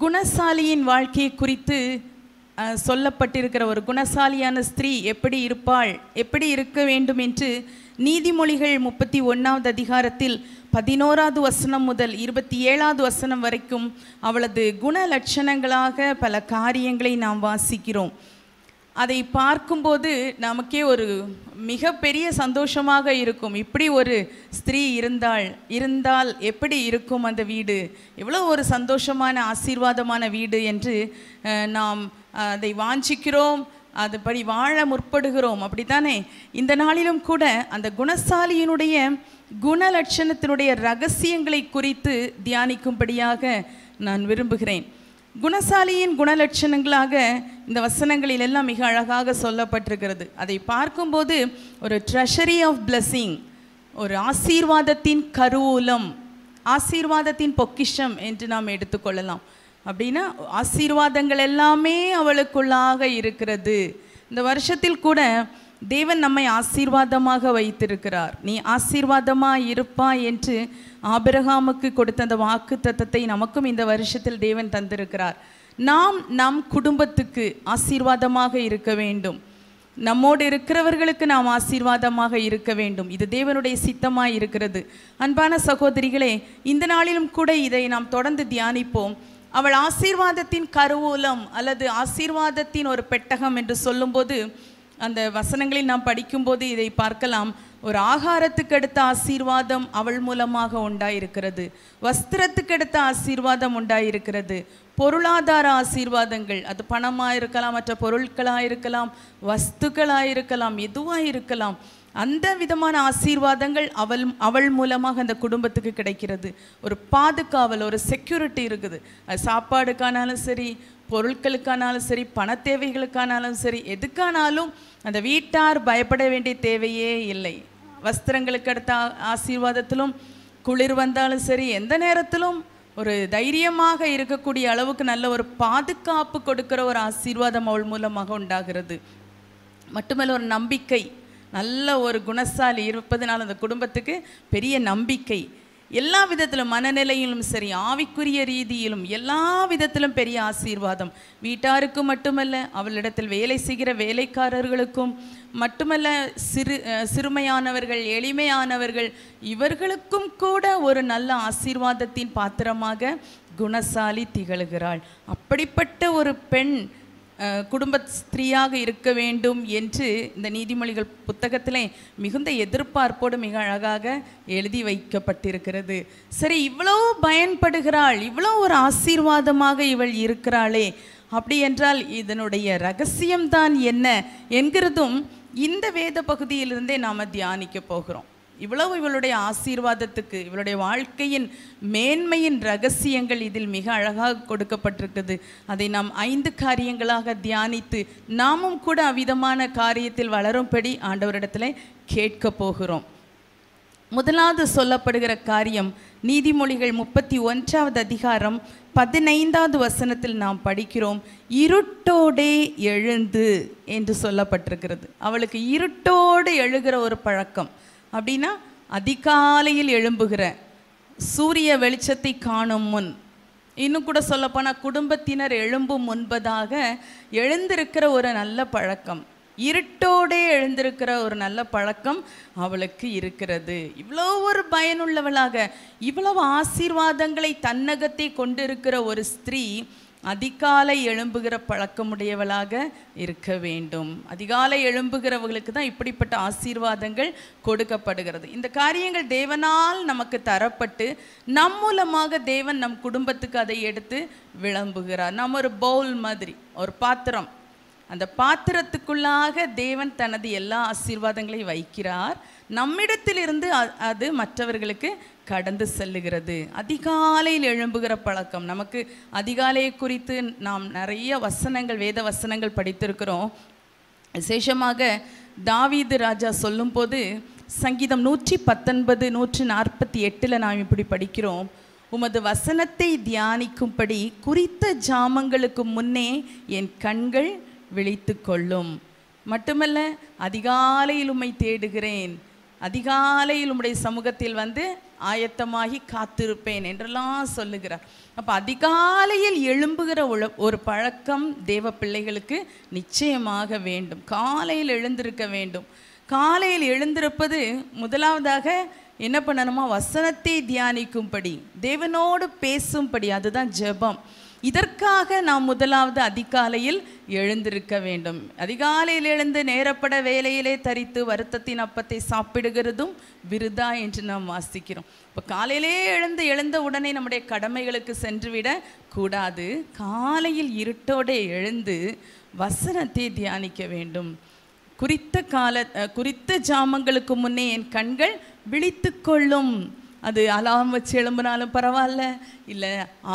குணசாலியின் வாழ்க்கையை குறித்து சொல்லப்பட்டிருக்கிற ஒரு குணசாலியான ஸ்திரீ எப்படி இருப்பாள் எப்படி இருக்க வேண்டும் என்று நீதிமொழிகள் முப்பத்தி ஒன்றாவது அதிகாரத்தில் பதினோராவது வசனம் முதல் இருபத்தி ஏழாவது வசனம் வரைக்கும் அவளது குண லட்சணங்களாக பல காரியங்களை நாம் வாசிக்கிறோம் அதை பார்க்கும்போது நமக்கே ஒரு மிகப்பெரிய சந்தோஷமாக இருக்கும் இப்படி ஒரு ஸ்திரீ இருந்தால் இருந்தால் எப்படி இருக்கும் அந்த வீடு எவ்வளோ ஒரு சந்தோஷமான ஆசீர்வாதமான வீடு என்று நாம் அதை வாஞ்சிக்கிறோம் அதுபடி வாழ முற்படுகிறோம் அப்படித்தானே இந்த நாளிலும் கூட அந்த குணசாலியினுடைய குணலட்சணத்தினுடைய ரகசியங்களை குறித்து தியானிக்கும்படியாக நான் விரும்புகிறேன் குணசாலியின் குணலட்சணங்களாக இந்த வசனங்களில் எல்லாம் மிக அழகாக சொல்லப்பட்டிருக்கிறது அதை பார்க்கும்போது ஒரு ட்ரெஷரி ஆஃப் பிளஸ்ஸிங் ஒரு ஆசீர்வாதத்தின் கருவூலம் ஆசீர்வாதத்தின் பொக்கிஷம் என்று நாம் எடுத்துக்கொள்ளலாம் அப்படின்னா ஆசீர்வாதங்கள் எல்லாமே அவளுக்குள்ளாக இருக்கிறது இந்த வருஷத்தில் கூட தேவன் நம்மை ஆசீர்வாதமாக வைத்திருக்கிறார் நீ ஆசீர்வாதமாக இருப்பா என்று ஆபிரகாமுக்கு கொடுத்த அந்த வாக்கு தத்தத்தை நமக்கும் இந்த வருஷத்தில் தேவன் தந்திருக்கிறார் நாம் நம் குடும்பத்துக்கு ஆசீர்வாதமாக இருக்க வேண்டும் நம்மோடு இருக்கிறவர்களுக்கு நாம் ஆசீர்வாதமாக இருக்க வேண்டும் இது தேவனுடைய சித்தமாக இருக்கிறது அன்பான சகோதரிகளே இந்த நாளிலும் கூட இதை நாம் தொடர்ந்து தியானிப்போம் அவள் ஆசீர்வாதத்தின் கருவூலம் அல்லது ஆசீர்வாதத்தின் ஒரு பெட்டகம் என்று சொல்லும்போது அந்த வசனங்களில் நாம் படிக்கும்போது இதை பார்க்கலாம் ஒரு ஆகாரத்துக்கு எடுத்த ஆசீர்வாதம் அவள் மூலமாக உண்டாயிருக்கிறது வஸ்திரத்துக்கு எடுத்த ஆசீர்வாதம் உண்டாயிருக்கிறது பொருளாதார ஆசீர்வாதங்கள் அது பணமாக இருக்கலாம் மற்ற பொருட்களாக இருக்கலாம் வஸ்துக்களாக இருக்கலாம் எதுவாக இருக்கலாம் அந்த விதமான ஆசீர்வாதங்கள் அவள் அவள் மூலமாக அந்த குடும்பத்துக்கு கிடைக்கிறது ஒரு பாதுகாவல் ஒரு செக்யூரிட்டி இருக்குது அது சாப்பாடுக்கானாலும் சரி பொருட்களுக்கானாலும் சரி பண தேவைகளுக்கானாலும் சரி எதுக்கானாலும் அந்த வீட்டார் பயப்பட வேண்டிய தேவையே இல்லை வஸ்திரங்களுக்கு அடுத்த ஆசீர்வாதத்திலும் குளிர் வந்தாலும் சரி எந்த நேரத்திலும் ஒரு தைரியமாக இருக்கக்கூடிய அளவுக்கு நல்ல ஒரு பாதுகாப்பு கொடுக்கிற ஒரு ஆசீர்வாதம் அவள் மூலமாக உண்டாகிறது மட்டுமல்ல ஒரு நம்பிக்கை நல்ல ஒரு குணசாலி இருப்பதனால் அந்த குடும்பத்துக்கு பெரிய நம்பிக்கை எல்லா விதத்திலும் மனநிலையிலும் சரி ஆவிக்குரிய ரீதியிலும் எல்லா விதத்திலும் பெரிய ஆசீர்வாதம் வீட்டாருக்கும் மட்டுமல்ல அவளிடத்தில் வேலை செய்கிற வேலைக்காரர்களுக்கும் மட்டுமல்ல சிறு சிறுமையானவர்கள் எளிமையானவர்கள் இவர்களுக்கும் கூட ஒரு நல்ல ஆசீர்வாதத்தின் பாத்திரமாக குணசாலி திகழ்கிறாள் அப்படிப்பட்ட ஒரு பெண் குடும்ப ஸ்திரீயாக இருக்க வேண்டும் என்று இந்த நீதிமொழிகள் புத்தகத்திலே மிகுந்த எதிர்பார்ப்போடு மிக அழகாக எழுதி வைக்கப்பட்டிருக்கிறது சரி இவ்வளோ பயன்படுகிறாள் இவ்வளோ ஒரு ஆசீர்வாதமாக இவள் இருக்கிறாளே அப்படி என்றால் இதனுடைய ரகசியம்தான் என்ன என்கிறதும் இந்த வேத பகுதியிலிருந்தே நாம் தியானிக்க போகிறோம் இவ்வளவு இவளுடைய ஆசீர்வாதத்துக்கு இவளுடைய வாழ்க்கையின் மேன்மையின் ரகசியங்கள் இதில் மிக அழகாக கொடுக்கப்பட்டிருக்குது அதை நாம் ஐந்து காரியங்களாக தியானித்து நாமும் கூட அவ்விதமான காரியத்தில் வளரும்படி ஆண்டவரிடத்தில் கேட்க போகிறோம் முதலாவது சொல்லப்படுகிற காரியம் நீதிமொழிகள் முப்பத்தி ஒன்றாவது அதிகாரம் பதினைந்தாவது வசனத்தில் நாம் படிக்கிறோம் இருட்டோடே எழுந்து என்று சொல்லப்பட்டிருக்கிறது அவளுக்கு இருட்டோடு எழுகிற ஒரு பழக்கம் அப்படின்னா அதிகாலையில் எழும்புகிற சூரிய வெளிச்சத்தை காணும் முன் இன்னும் கூட சொல்லப்போனால் குடும்பத்தினர் எழும்பும் முன்பதாக எழுந்திருக்கிற ஒரு நல்ல பழக்கம் இருட்டோடே எழுந்திருக்கிற ஒரு நல்ல பழக்கம் அவளுக்கு இருக்கிறது இவ்வளோ ஒரு பயனுள்ளவளாக இவ்வளவு ஆசீர்வாதங்களை தன்னகத்தை கொண்டிருக்கிற ஒரு ஸ்திரீ அதிகாலை எழும்புகிற பழக்கமுடையவளாக இருக்க வேண்டும் அதிகாலை எழும்புகிறவர்களுக்கு தான் இப்படிப்பட்ட ஆசீர்வாதங்கள் கொடுக்கப்படுகிறது இந்த காரியங்கள் தேவனால் நமக்கு தரப்பட்டு நம் மூலமாக தேவன் நம் குடும்பத்துக்கு அதை எடுத்து விளம்புகிறார் நம்ம ஒரு பவுல் மாதிரி ஒரு பாத்திரம் அந்த பாத்திரத்துக்குள்ளாக தேவன் தனது எல்லா ஆசீர்வாதங்களையும் வைக்கிறார் நம்மிடத்திலிருந்து அது மற்றவர்களுக்கு கடந்து செல்லுகிறது அதிகாலையில் எழும்புகிற பழக்கம் நமக்கு அதிகாலையை குறித்து நாம் நிறைய வசனங்கள் வேத வசனங்கள் படித்திருக்கிறோம் விசேஷமாக தாவீது ராஜா சொல்லும்போது சங்கீதம் நூற்றி பத்தொன்பது நூற்றி நாற்பத்தி எட்டில் நாம் இப்படி படிக்கிறோம் உமது வசனத்தை தியானிக்கும்படி குறித்த ஜாமங்களுக்கு முன்னே என் கண்கள் விழித்து கொள்ளும் மட்டுமல்ல அதிகாலையில் உமை தேடுகிறேன் அதிகாலையில் உம்முடைய சமூகத்தில் வந்து ஆயத்தமாகி காத்திருப்பேன் என்றெல்லாம் சொல்லுகிறார் அப்போ அதிகாலையில் எழும்புகிற ஒரு பழக்கம் தேவ பிள்ளைகளுக்கு நிச்சயமாக வேண்டும் காலையில் எழுந்திருக்க வேண்டும் காலையில் எழுந்திருப்பது முதலாவதாக என்ன பண்ணணுமா வசனத்தை தியானிக்கும்படி தேவனோடு பேசும்படி அதுதான் ஜெபம் இதற்காக நாம் முதலாவது அதிகாலையில் எழுந்திருக்க வேண்டும் அதிகாலையில் எழுந்து நேரப்பட வேலையிலே தரித்து வருத்தத்தின் அப்பத்தை சாப்பிடுகிறதும் விருதா என்று நாம் வாசிக்கிறோம் இப்போ காலையிலே எழுந்து எழுந்த உடனே நம்முடைய கடமைகளுக்கு சென்றுவிட கூடாது காலையில் இருட்டோடே எழுந்து வசனத்தை தியானிக்க வேண்டும் குறித்த கால குறித்த ஜாமங்களுக்கு முன்னே என் கண்கள் விழித்து கொள்ளும் அது அலாம் வச்சு எழும்பினாலும் பரவாயில்ல இல்லை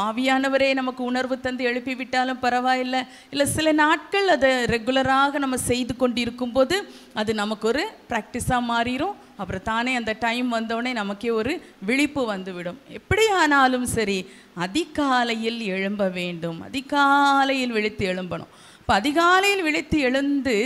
ஆவியானவரே நமக்கு உணர்வு தந்து எழுப்பி விட்டாலும் பரவாயில்ல இல்லை சில நாட்கள் அதை ரெகுலராக நம்ம செய்து கொண்டிருக்கும் போது அது நமக்கு ஒரு ப்ராக்டிஸாக மாறிடும் அப்புறம் தானே அந்த டைம் வந்தோடனே நமக்கே ஒரு விழிப்பு வந்துவிடும் எப்படியானாலும் சரி அதிகாலையில் எழும்ப வேண்டும் அதிகாலையில் விழித்து எழும்பணும் இப்போ அதிகாலையில் விழித்து எழுந்து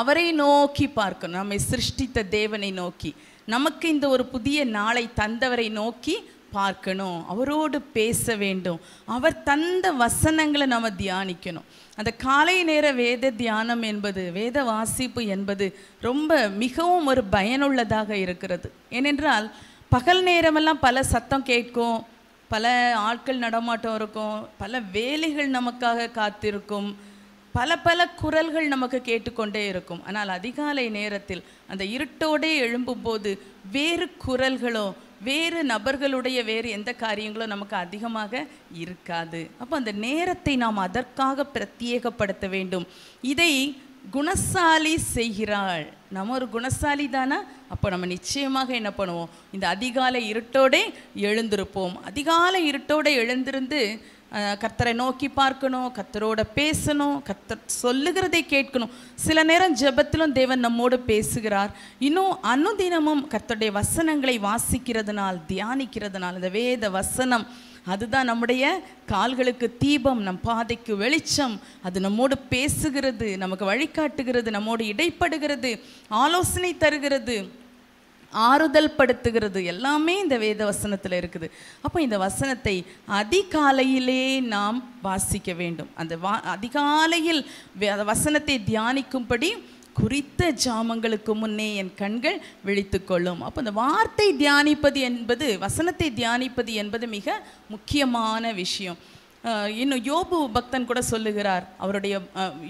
அவரை நோக்கி பார்க்கணும் நம்மை சிருஷ்டித்த தேவனை நோக்கி நமக்கு இந்த ஒரு புதிய நாளை தந்தவரை நோக்கி பார்க்கணும் அவரோடு பேச வேண்டும் அவர் தந்த வசனங்களை நம்ம தியானிக்கணும் அந்த காலை நேர வேத தியானம் என்பது வேத வாசிப்பு என்பது ரொம்ப மிகவும் ஒரு பயனுள்ளதாக இருக்கிறது ஏனென்றால் பகல் நேரமெல்லாம் பல சத்தம் கேட்கும் பல ஆட்கள் நடமாட்டம் இருக்கும் பல வேலைகள் நமக்காக காத்திருக்கும் பல பல குரல்கள் நமக்கு கேட்டுக்கொண்டே இருக்கும் ஆனால் அதிகாலை நேரத்தில் அந்த இருட்டோடே எழும்பும்போது வேறு குரல்களோ வேறு நபர்களுடைய வேறு எந்த காரியங்களும் நமக்கு அதிகமாக இருக்காது அப்போ அந்த நேரத்தை நாம் அதற்காக பிரத்யேகப்படுத்த வேண்டும் இதை குணசாலி செய்கிறாள் நம்ம ஒரு குணசாலி தானா அப்போ நம்ம நிச்சயமாக என்ன பண்ணுவோம் இந்த அதிகாலை இருட்டோடே எழுந்திருப்போம் அதிகாலை இருட்டோட எழுந்திருந்து கத்தரை நோக்கி பார்க்கணும் கத்தரோட பேசணும் கத்தர் சொல்லுகிறதை கேட்கணும் சில நேரம் ஜெபத்திலும் தேவன் நம்மோடு பேசுகிறார் இன்னும் அனுதினமும் கத்தருடைய வசனங்களை வாசிக்கிறதுனால் தியானிக்கிறதுனால் இந்த வேத வசனம் அதுதான் நம்முடைய கால்களுக்கு தீபம் நம் பாதைக்கு வெளிச்சம் அது நம்மோடு பேசுகிறது நமக்கு வழிகாட்டுகிறது நம்மோடு இடைப்படுகிறது ஆலோசனை தருகிறது ஆறுதல் படுத்துகிறது எல்லாமே இந்த வேத வசனத்தில் இருக்குது அப்போ இந்த வசனத்தை அதிகாலையிலே நாம் வாசிக்க வேண்டும் அந்த வா அதிகாலையில் வசனத்தை தியானிக்கும்படி குறித்த ஜாமங்களுக்கு முன்னே என் கண்கள் விழித்து கொள்ளும் அப்போ இந்த வார்த்தை தியானிப்பது என்பது வசனத்தை தியானிப்பது என்பது மிக முக்கியமான விஷயம் இன்னும் யோபு பக்தன் கூட சொல்லுகிறார் அவருடைய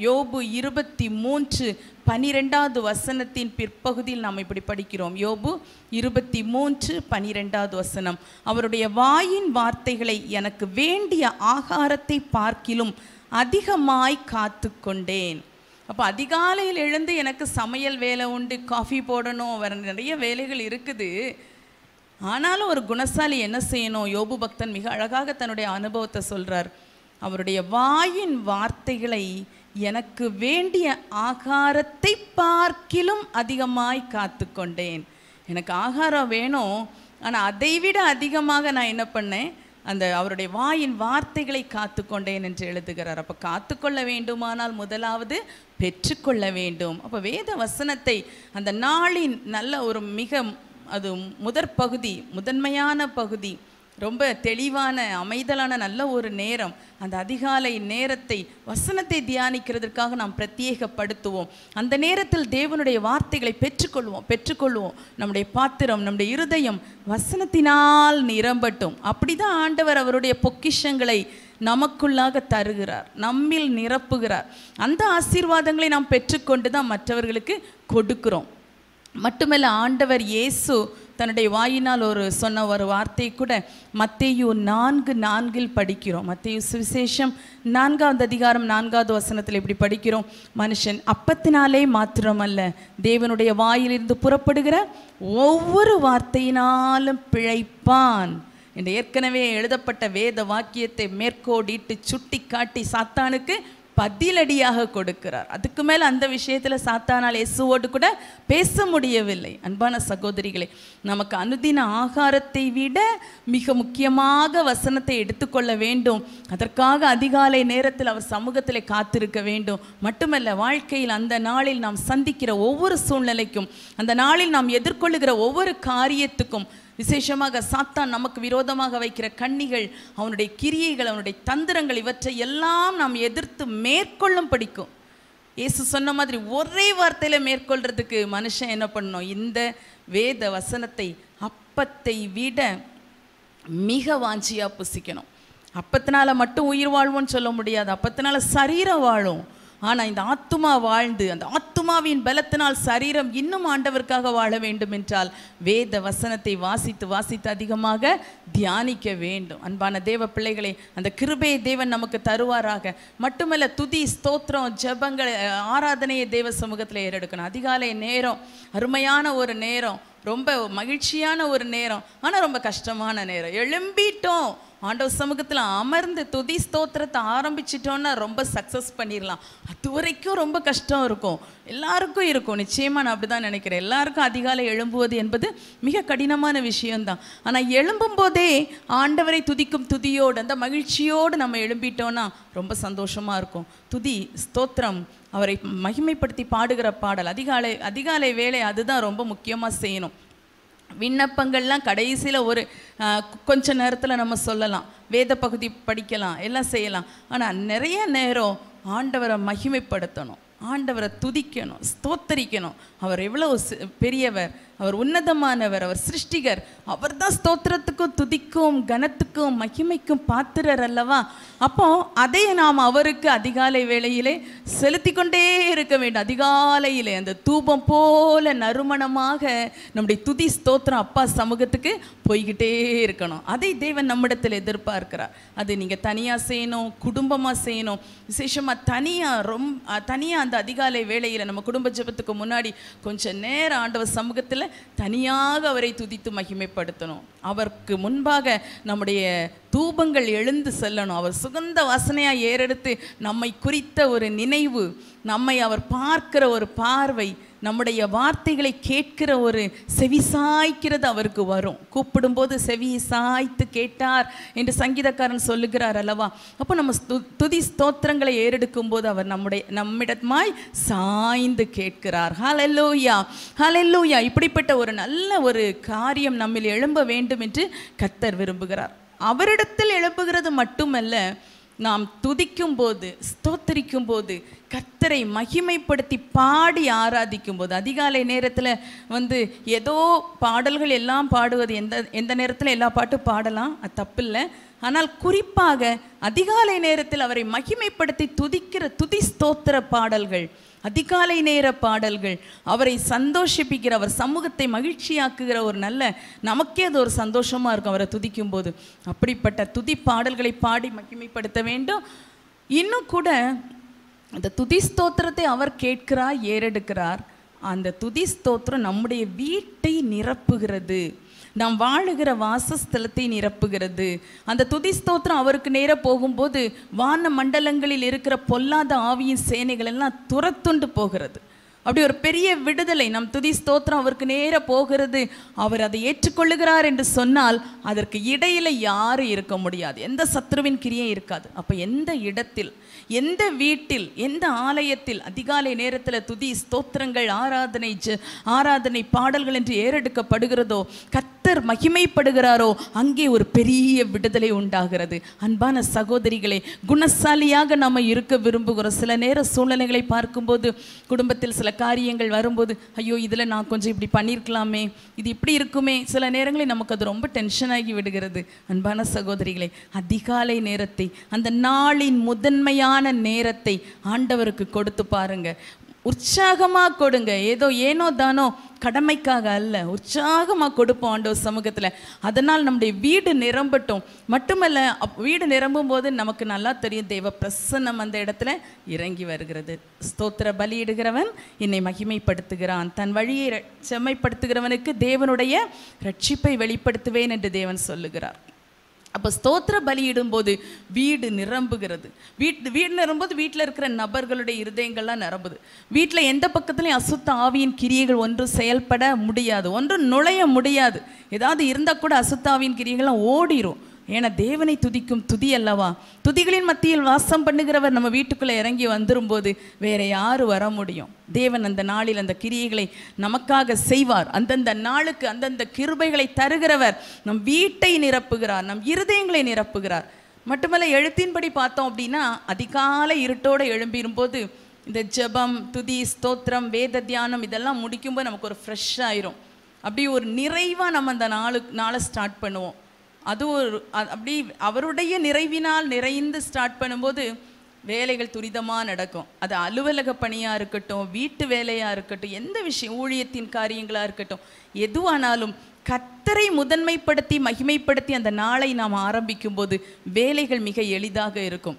யோபு இருபத்தி மூன்று பனிரெண்டாவது வசனத்தின் பிற்பகுதியில் நாம் இப்படி படிக்கிறோம் யோபு இருபத்தி மூன்று பனிரெண்டாவது வசனம் அவருடைய வாயின் வார்த்தைகளை எனக்கு வேண்டிய ஆகாரத்தை பார்க்கிலும் அதிகமாய் காத்து கொண்டேன் அப்போ அதிகாலையில் எழுந்து எனக்கு சமையல் வேலை உண்டு காஃபி போடணும் வேறு நிறைய வேலைகள் இருக்குது ஆனாலும் ஒரு குணசாலி என்ன செய்யணும் யோபு பக்தன் மிக அழகாக தன்னுடைய அனுபவத்தை சொல்கிறார் அவருடைய வாயின் வார்த்தைகளை எனக்கு வேண்டிய ஆகாரத்தை பார்க்கிலும் அதிகமாய் காத்து கொண்டேன் எனக்கு ஆகாரம் வேணும் ஆனால் அதை விட அதிகமாக நான் என்ன பண்ணேன் அந்த அவருடைய வாயின் வார்த்தைகளை காத்து கொண்டேன் என்று எழுதுகிறார் அப்போ காத்துக்கொள்ள வேண்டுமானால் முதலாவது பெற்றுக்கொள்ள வேண்டும் அப்போ வேத வசனத்தை அந்த நாளின் நல்ல ஒரு மிக அது முதற் பகுதி முதன்மையான பகுதி ரொம்ப தெளிவான அமைதலான நல்ல ஒரு நேரம் அந்த அதிகாலை நேரத்தை வசனத்தை தியானிக்கிறதுக்காக நாம் பிரத்யேகப்படுத்துவோம் அந்த நேரத்தில் தேவனுடைய வார்த்தைகளை பெற்றுக்கொள்வோம் பெற்றுக்கொள்வோம் நம்முடைய பாத்திரம் நம்முடைய இருதயம் வசனத்தினால் நிரம்பட்டும் அப்படிதான் ஆண்டவர் அவருடைய பொக்கிஷங்களை நமக்குள்ளாக தருகிறார் நம்மில் நிரப்புகிறார் அந்த ஆசீர்வாதங்களை நாம் பெற்றுக்கொண்டு தான் மற்றவர்களுக்கு கொடுக்கிறோம் மட்டுமல்ல ஆண்டவர் இயேசு தன்னுடைய வாயினால் ஒரு சொன்ன ஒரு வார்த்தை கூட மத்தேயு நான்கு நான்கில் படிக்கிறோம் மத்தேயு சுவிசேஷம் நான்காவது அதிகாரம் நான்காவது வசனத்தில் இப்படி படிக்கிறோம் மனுஷன் அப்பத்தினாலே மாத்திரமல்ல தேவனுடைய வாயிலிருந்து புறப்படுகிற ஒவ்வொரு வார்த்தையினாலும் பிழைப்பான் இந்த ஏற்கனவே எழுதப்பட்ட வேத வாக்கியத்தை மேற்கோடிட்டு சுட்டி காட்டி சாத்தானுக்கு பதிலடியாக கொடுக்கிறார் அதுக்கு மேலே அந்த விஷயத்தில் சாத்தானால் இயேசுவோடு கூட பேச முடியவில்லை அன்பான சகோதரிகளை நமக்கு அனுதின ஆகாரத்தை விட மிக முக்கியமாக வசனத்தை எடுத்துக்கொள்ள வேண்டும் அதற்காக அதிகாலை நேரத்தில் அவர் சமூகத்தில் காத்திருக்க வேண்டும் மட்டுமல்ல வாழ்க்கையில் அந்த நாளில் நாம் சந்திக்கிற ஒவ்வொரு சூழ்நிலைக்கும் அந்த நாளில் நாம் எதிர்கொள்ளுகிற ஒவ்வொரு காரியத்துக்கும் விசேஷமாக சாத்தான் நமக்கு விரோதமாக வைக்கிற கண்ணிகள் அவனுடைய கிரியைகள் அவனுடைய தந்திரங்கள் இவற்றை எல்லாம் நாம் எதிர்த்து மேற்கொள்ளும் படிக்கும் இயேசு சொன்ன மாதிரி ஒரே வார்த்தையில் மேற்கொள்கிறதுக்கு மனுஷன் என்ன பண்ணணும் இந்த வேத வசனத்தை அப்பத்தை விட மிக வாஞ்சியாக புசிக்கணும் அப்பத்தினால மட்டும் உயிர் வாழ்வோன்னு சொல்ல முடியாது அப்பத்தினால சரீரம் வாழும் ஆனால் இந்த ஆத்துமா வாழ்ந்து அந்த ஆத்துமாவின் பலத்தினால் சரீரம் இன்னும் ஆண்டவருக்காக வாழ வேண்டும் என்றால் வேத வசனத்தை வாசித்து வாசித்து அதிகமாக தியானிக்க வேண்டும் அன்பான தேவ பிள்ளைகளை அந்த கிருபையை தேவன் நமக்கு தருவாராக மட்டுமல்ல துதி ஸ்தோத்திரம் ஜபங்கள் ஆராதனையை தேவ சமூகத்தில் ஏறெடுக்கணும் அதிகாலை நேரம் அருமையான ஒரு நேரம் ரொம்ப மகிழ்ச்சியான ஒரு நேரம் ஆனால் ரொம்ப கஷ்டமான நேரம் எழும்பிட்டோம் ஆண்டவர் சமூகத்தில் அமர்ந்து துதி ஸ்தோத்திரத்தை ஆரம்பிச்சிட்டோன்னா ரொம்ப சக்ஸஸ் பண்ணிடலாம் அது வரைக்கும் ரொம்ப கஷ்டம் இருக்கும் எல்லாருக்கும் இருக்கும் நிச்சயமாக நான் அப்படி தான் நினைக்கிறேன் எல்லாருக்கும் அதிகாலை எழும்புவது என்பது மிக கடினமான விஷயம்தான் ஆனால் எழும்பும் போதே ஆண்டவரை துதிக்கும் துதியோடு அந்த மகிழ்ச்சியோடு நம்ம எழும்பிட்டோன்னா ரொம்ப சந்தோஷமாக இருக்கும் துதி ஸ்தோத்திரம் அவரை மகிமைப்படுத்தி பாடுகிற பாடல் அதிகாலை அதிகாலை வேலை அதுதான் ரொம்ப முக்கியமாக செய்யணும் விண்ணப்பங்கள்லாம் கடைசியில் ஒரு கொஞ்ச நேரத்தில் நம்ம சொல்லலாம் வேத பகுதி படிக்கலாம் எல்லாம் செய்யலாம் ஆனால் நிறைய நேரம் ஆண்டவரை மகிமைப்படுத்தணும் ஆண்டவரை துதிக்கணும் ஸ்தோத்தரிக்கணும் அவர் எவ்வளோ பெரியவர் அவர் உன்னதமானவர் அவர் சிருஷ்டிகர் அவர் தான் ஸ்தோத்திரத்துக்கும் துதிக்கும் கனத்துக்கும் மகிமைக்கும் பாத்திரர் அல்லவா அப்போ அதை நாம் அவருக்கு அதிகாலை வேளையிலே செலுத்தி கொண்டே இருக்க வேண்டும் அதிகாலையிலே அந்த தூபம் போல நறுமணமாக நம்முடைய துதி ஸ்தோத்திரம் அப்பா சமூகத்துக்கு போய்கிட்டே இருக்கணும் அதை தேவன் நம்மிடத்தில் எதிர்பார்க்கிறார் அது நீங்கள் தனியாக செய்யணும் குடும்பமாக செய்யணும் விசேஷமாக தனியாக ரொம்ப தனியாக அந்த அதிகாலை வேளையில் நம்ம குடும்ப ஜபத்துக்கு முன்னாடி கொஞ்சம் நேரம் ஆண்டவர் சமூகத்தில் தனியாக அவரை துதித்து மகிமைப்படுத்தணும் அவருக்கு முன்பாக நம்முடைய தூபங்கள் எழுந்து செல்லணும் அவர் சுகந்த வாசனையாக ஏறெடுத்து நம்மை குறித்த ஒரு நினைவு நம்மை அவர் பார்க்கிற ஒரு பார்வை நம்முடைய வார்த்தைகளை கேட்கிற ஒரு செவி சாய்க்கிறது அவருக்கு வரும் கூப்பிடும்போது செவி சாய்த்து கேட்டார் என்று சங்கீதக்காரன் சொல்லுகிறார் அல்லவா அப்போ நம்ம துதி ஸ்தோத்திரங்களை ஏறெடுக்கும் போது அவர் நம்முடைய நம்மிடமாய் சாய்ந்து கேட்கிறார் ஹலல்லூயா ஹலல்லூயா இப்படிப்பட்ட ஒரு நல்ல ஒரு காரியம் நம்மில் எழும்ப வேண்டும் வேண்டும் என்று கத்தர் விரும்புகிறார் அவரிடத்தில் எழுப்புகிறது மட்டுமல்ல நாம் துதிக்கும் போது ஸ்தோத்தரிக்கும் போது கத்தரை மகிமைப்படுத்தி பாடி ஆராதிக்கும் போது அதிகாலை நேரத்தில் வந்து ஏதோ பாடல்கள் எல்லாம் பாடுவது எந்த எந்த நேரத்தில் எல்லா பாட்டும் பாடலாம் அது தப்பில்லை ஆனால் குறிப்பாக அதிகாலை நேரத்தில் அவரை மகிமைப்படுத்தி துதிக்கிற துதி ஸ்தோத்திர பாடல்கள் அதிகாலை நேர பாடல்கள் அவரை சந்தோஷிப்பிக்கிற அவர் சமூகத்தை மகிழ்ச்சியாக்குகிற ஒரு நல்ல நமக்கே அது ஒரு சந்தோஷமாக இருக்கும் அவரை துதிக்கும் போது அப்படிப்பட்ட துதி பாடல்களை பாடி மகிமைப்படுத்த வேண்டும் இன்னும் கூட அந்த துதி ஸ்தோத்திரத்தை அவர் கேட்கிறார் ஏறெடுக்கிறார் அந்த துதி ஸ்தோத்திரம் நம்முடைய வீட்டை நிரப்புகிறது நாம் வாழுகிற வாசஸ்தலத்தை நிரப்புகிறது அந்த துதி ஸ்தோத்திரம் அவருக்கு நேராக போகும்போது வான மண்டலங்களில் இருக்கிற பொல்லாத ஆவியின் சேனைகள் எல்லாம் துரத்துண்டு போகிறது அப்படி ஒரு பெரிய விடுதலை நம் துதி ஸ்தோத்திரம் அவருக்கு நேர போகிறது அவர் அதை ஏற்றுக்கொள்ளுகிறார் என்று சொன்னால் அதற்கு இடையில யாரும் இருக்க முடியாது எந்த சத்ருவின் கிரியே இருக்காது அப்போ எந்த இடத்தில் எந்த வீட்டில் எந்த ஆலயத்தில் அதிகாலை நேரத்தில் துதி ஸ்தோத்திரங்கள் ஆராதனை ஆராதனை பாடல்கள் என்று ஏறெடுக்கப்படுகிறதோ கத்தர் மகிமைப்படுகிறாரோ அங்கே ஒரு பெரிய விடுதலை உண்டாகிறது அன்பான சகோதரிகளை குணசாலியாக நாம் இருக்க விரும்புகிறோம் சில நேர சூழ்நிலைகளை பார்க்கும்போது குடும்பத்தில் சில காரியங்கள் வரும்போது ஐயோ இதில் நான் கொஞ்சம் இப்படி பண்ணியிருக்கலாமே இது இப்படி இருக்குமே சில நேரங்களில் நமக்கு அது ரொம்ப டென்ஷனாகி விடுகிறது அன்பான சகோதரிகளை அதிகாலை நேரத்தை அந்த நாளின் முதன்மையான நேரத்தை ஆண்டவருக்கு கொடுத்து பாருங்க உற்சாகமாக கொடுங்க ஏதோ ஏனோ தானோ கடமைக்காக அல்ல உற்சாகமாக கொடுப்போம் ஆண்டவர் சமூகத்தில் அதனால் நம்முடைய வீடு நிரம்பட்டும் மட்டுமல்ல வீடு நிரம்பும் போது நமக்கு நல்லா தெரியும் தெய்வ பிரசன்னம் அந்த இடத்துல இறங்கி வருகிறது ஸ்தோத்திர பலியிடுகிறவன் என்னை மகிமைப்படுத்துகிறான் தன் வழியை செம்மைப்படுத்துகிறவனுக்கு தேவனுடைய ரட்சிப்பை வெளிப்படுத்துவேன் என்று தேவன் சொல்லுகிறார் அப்போ ஸ்தோத்திர பலியிடும்போது வீடு நிரம்புகிறது வீட்டு வீடு நிரம்பும்போது வீட்டில் இருக்கிற நபர்களுடைய இருதயங்கள்லாம் நிரம்புது வீட்டில் எந்த பக்கத்துலையும் அசுத்த ஆவியின் கிரியைகள் ஒன்று செயல்பட முடியாது ஒன்று நுழைய முடியாது ஏதாவது இருந்தால் கூட அசுத்தாவியின் கிரியைகள்லாம் ஓடிடும் ஏன்னா தேவனை துதிக்கும் துதி அல்லவா துதிகளின் மத்தியில் வாசம் பண்ணுகிறவர் நம்ம வீட்டுக்குள்ளே இறங்கி வந்துரும்போது வேற யார் வர முடியும் தேவன் அந்த நாளில் அந்த கிரியைகளை நமக்காக செய்வார் அந்தந்த நாளுக்கு அந்தந்த கிருபைகளை தருகிறவர் நம் வீட்டை நிரப்புகிறார் நம் இருதயங்களை நிரப்புகிறார் மட்டுமல்ல எழுத்தின்படி பார்த்தோம் அப்படின்னா அதிகாலை இருட்டோடு எழும்பிடும்போது இந்த ஜபம் துதி ஸ்தோத்திரம் வேத தியானம் இதெல்லாம் முடிக்கும்போது நமக்கு ஒரு ஃப்ரெஷ் ஆயிரும் அப்படி ஒரு நிறைவாக நம்ம அந்த நாளுக்கு நாளை ஸ்டார்ட் பண்ணுவோம் அது ஒரு அப்படி அவருடைய நிறைவினால் நிறைந்து ஸ்டார்ட் பண்ணும்போது வேலைகள் துரிதமாக நடக்கும் அது அலுவலக பணியாக இருக்கட்டும் வீட்டு வேலையாக இருக்கட்டும் எந்த விஷயம் ஊழியத்தின் காரியங்களாக இருக்கட்டும் எதுவானாலும் கத்தரை முதன்மைப்படுத்தி மகிமைப்படுத்தி அந்த நாளை நாம் ஆரம்பிக்கும்போது வேலைகள் மிக எளிதாக இருக்கும்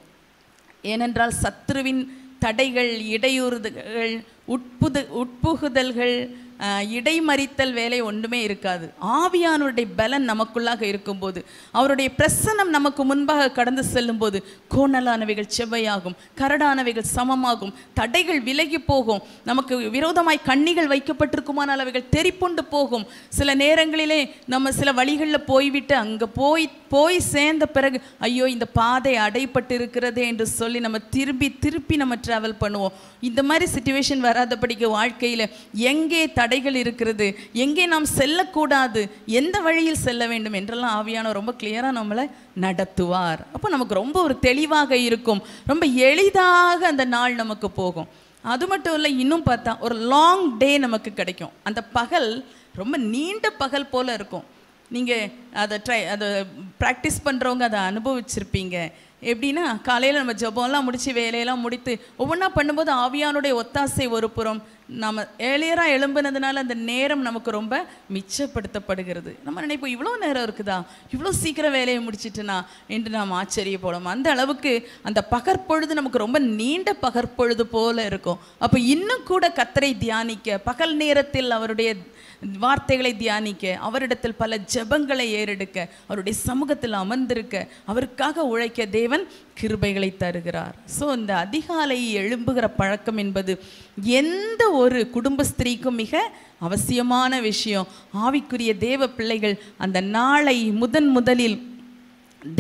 ஏனென்றால் சத்ருவின் தடைகள் இடையூறுகள் உட்புது உட்புகுதல்கள் இடைமறித்தல் வேலை ஒன்றுமே இருக்காது ஆவியானுடைய பலன் நமக்குள்ளாக இருக்கும்போது அவருடைய பிரசனம் நமக்கு முன்பாக கடந்து செல்லும்போது கோணலானவைகள் செவ்வையாகும் கரடானவைகள் சமமாகும் தடைகள் விலகி போகும் நமக்கு விரோதமாய் கண்ணிகள் வைக்கப்பட்டிருக்குமான அவைகள் தெரிப்புண்டு போகும் சில நேரங்களிலே நம்ம சில வழிகளில் போய்விட்டு அங்கே போய் போய் சேர்ந்த பிறகு ஐயோ இந்த பாதை அடைப்பட்டு இருக்கிறதே என்று சொல்லி நம்ம திரும்பி திருப்பி நம்ம ட்ராவல் பண்ணுவோம் இந்த மாதிரி சுச்சுவேஷன் வராதபடிக்கு வாழ்க்கையில் எங்கே தடை தடைகள் இருக்கிறது எங்கே நாம் செல்லக்கூடாது எந்த வழியில் செல்ல வேண்டும் என்றெல்லாம் ஆவியான ரொம்ப கிளியராக நம்மளை நடத்துவார் அப்போ நமக்கு ரொம்ப ஒரு தெளிவாக இருக்கும் ரொம்ப எளிதாக அந்த நாள் நமக்கு போகும் அது மட்டும் இல்லை இன்னும் பார்த்தா ஒரு லாங் டே நமக்கு கிடைக்கும் அந்த பகல் ரொம்ப நீண்ட பகல் போல் இருக்கும் நீங்கள் அதை ட்ரை அதை ப்ராக்டிஸ் பண்ணுறவங்க அதை அனுபவிச்சிருப்பீங்க எப்படின்னா காலையில் நம்ம ஜபம்லாம் முடித்து வேலையெல்லாம் முடித்து ஒவ்வொன்றா பண்ணும்போது ஆவியானுடைய ஒத்தாசை ஒரு புறம் நம்ம ஏழையராக எழும்புனதுனால அந்த நேரம் நமக்கு ரொம்ப மிச்சப்படுத்தப்படுகிறது நம்ம நினைப்போம் இவ்வளோ நேரம் இருக்குதா இவ்வளோ சீக்கிரம் வேலையை முடிச்சிட்டுனா என்று நாம் ஆச்சரியப்படும் அந்த அளவுக்கு அந்த பகற்பொழுது நமக்கு ரொம்ப நீண்ட பகற்பொழுது போல் இருக்கும் அப்போ இன்னும் கூட கத்தரை தியானிக்க பகல் நேரத்தில் அவருடைய வார்த்தைகளை தியானிக்க அவரிடத்தில் பல ஜபங்களை ஏறெடுக்க அவருடைய சமூகத்தில் அமர்ந்திருக்க அவருக்காக உழைக்க தேவன் கிருபைகளை தருகிறார் ஸோ இந்த அதிகாலை எழும்புகிற பழக்கம் என்பது எந்த ஒரு குடும்ப ஸ்திரீக்கும் மிக அவசியமான விஷயம் ஆவிக்குரிய தேவ பிள்ளைகள் அந்த நாளை முதன் முதலில்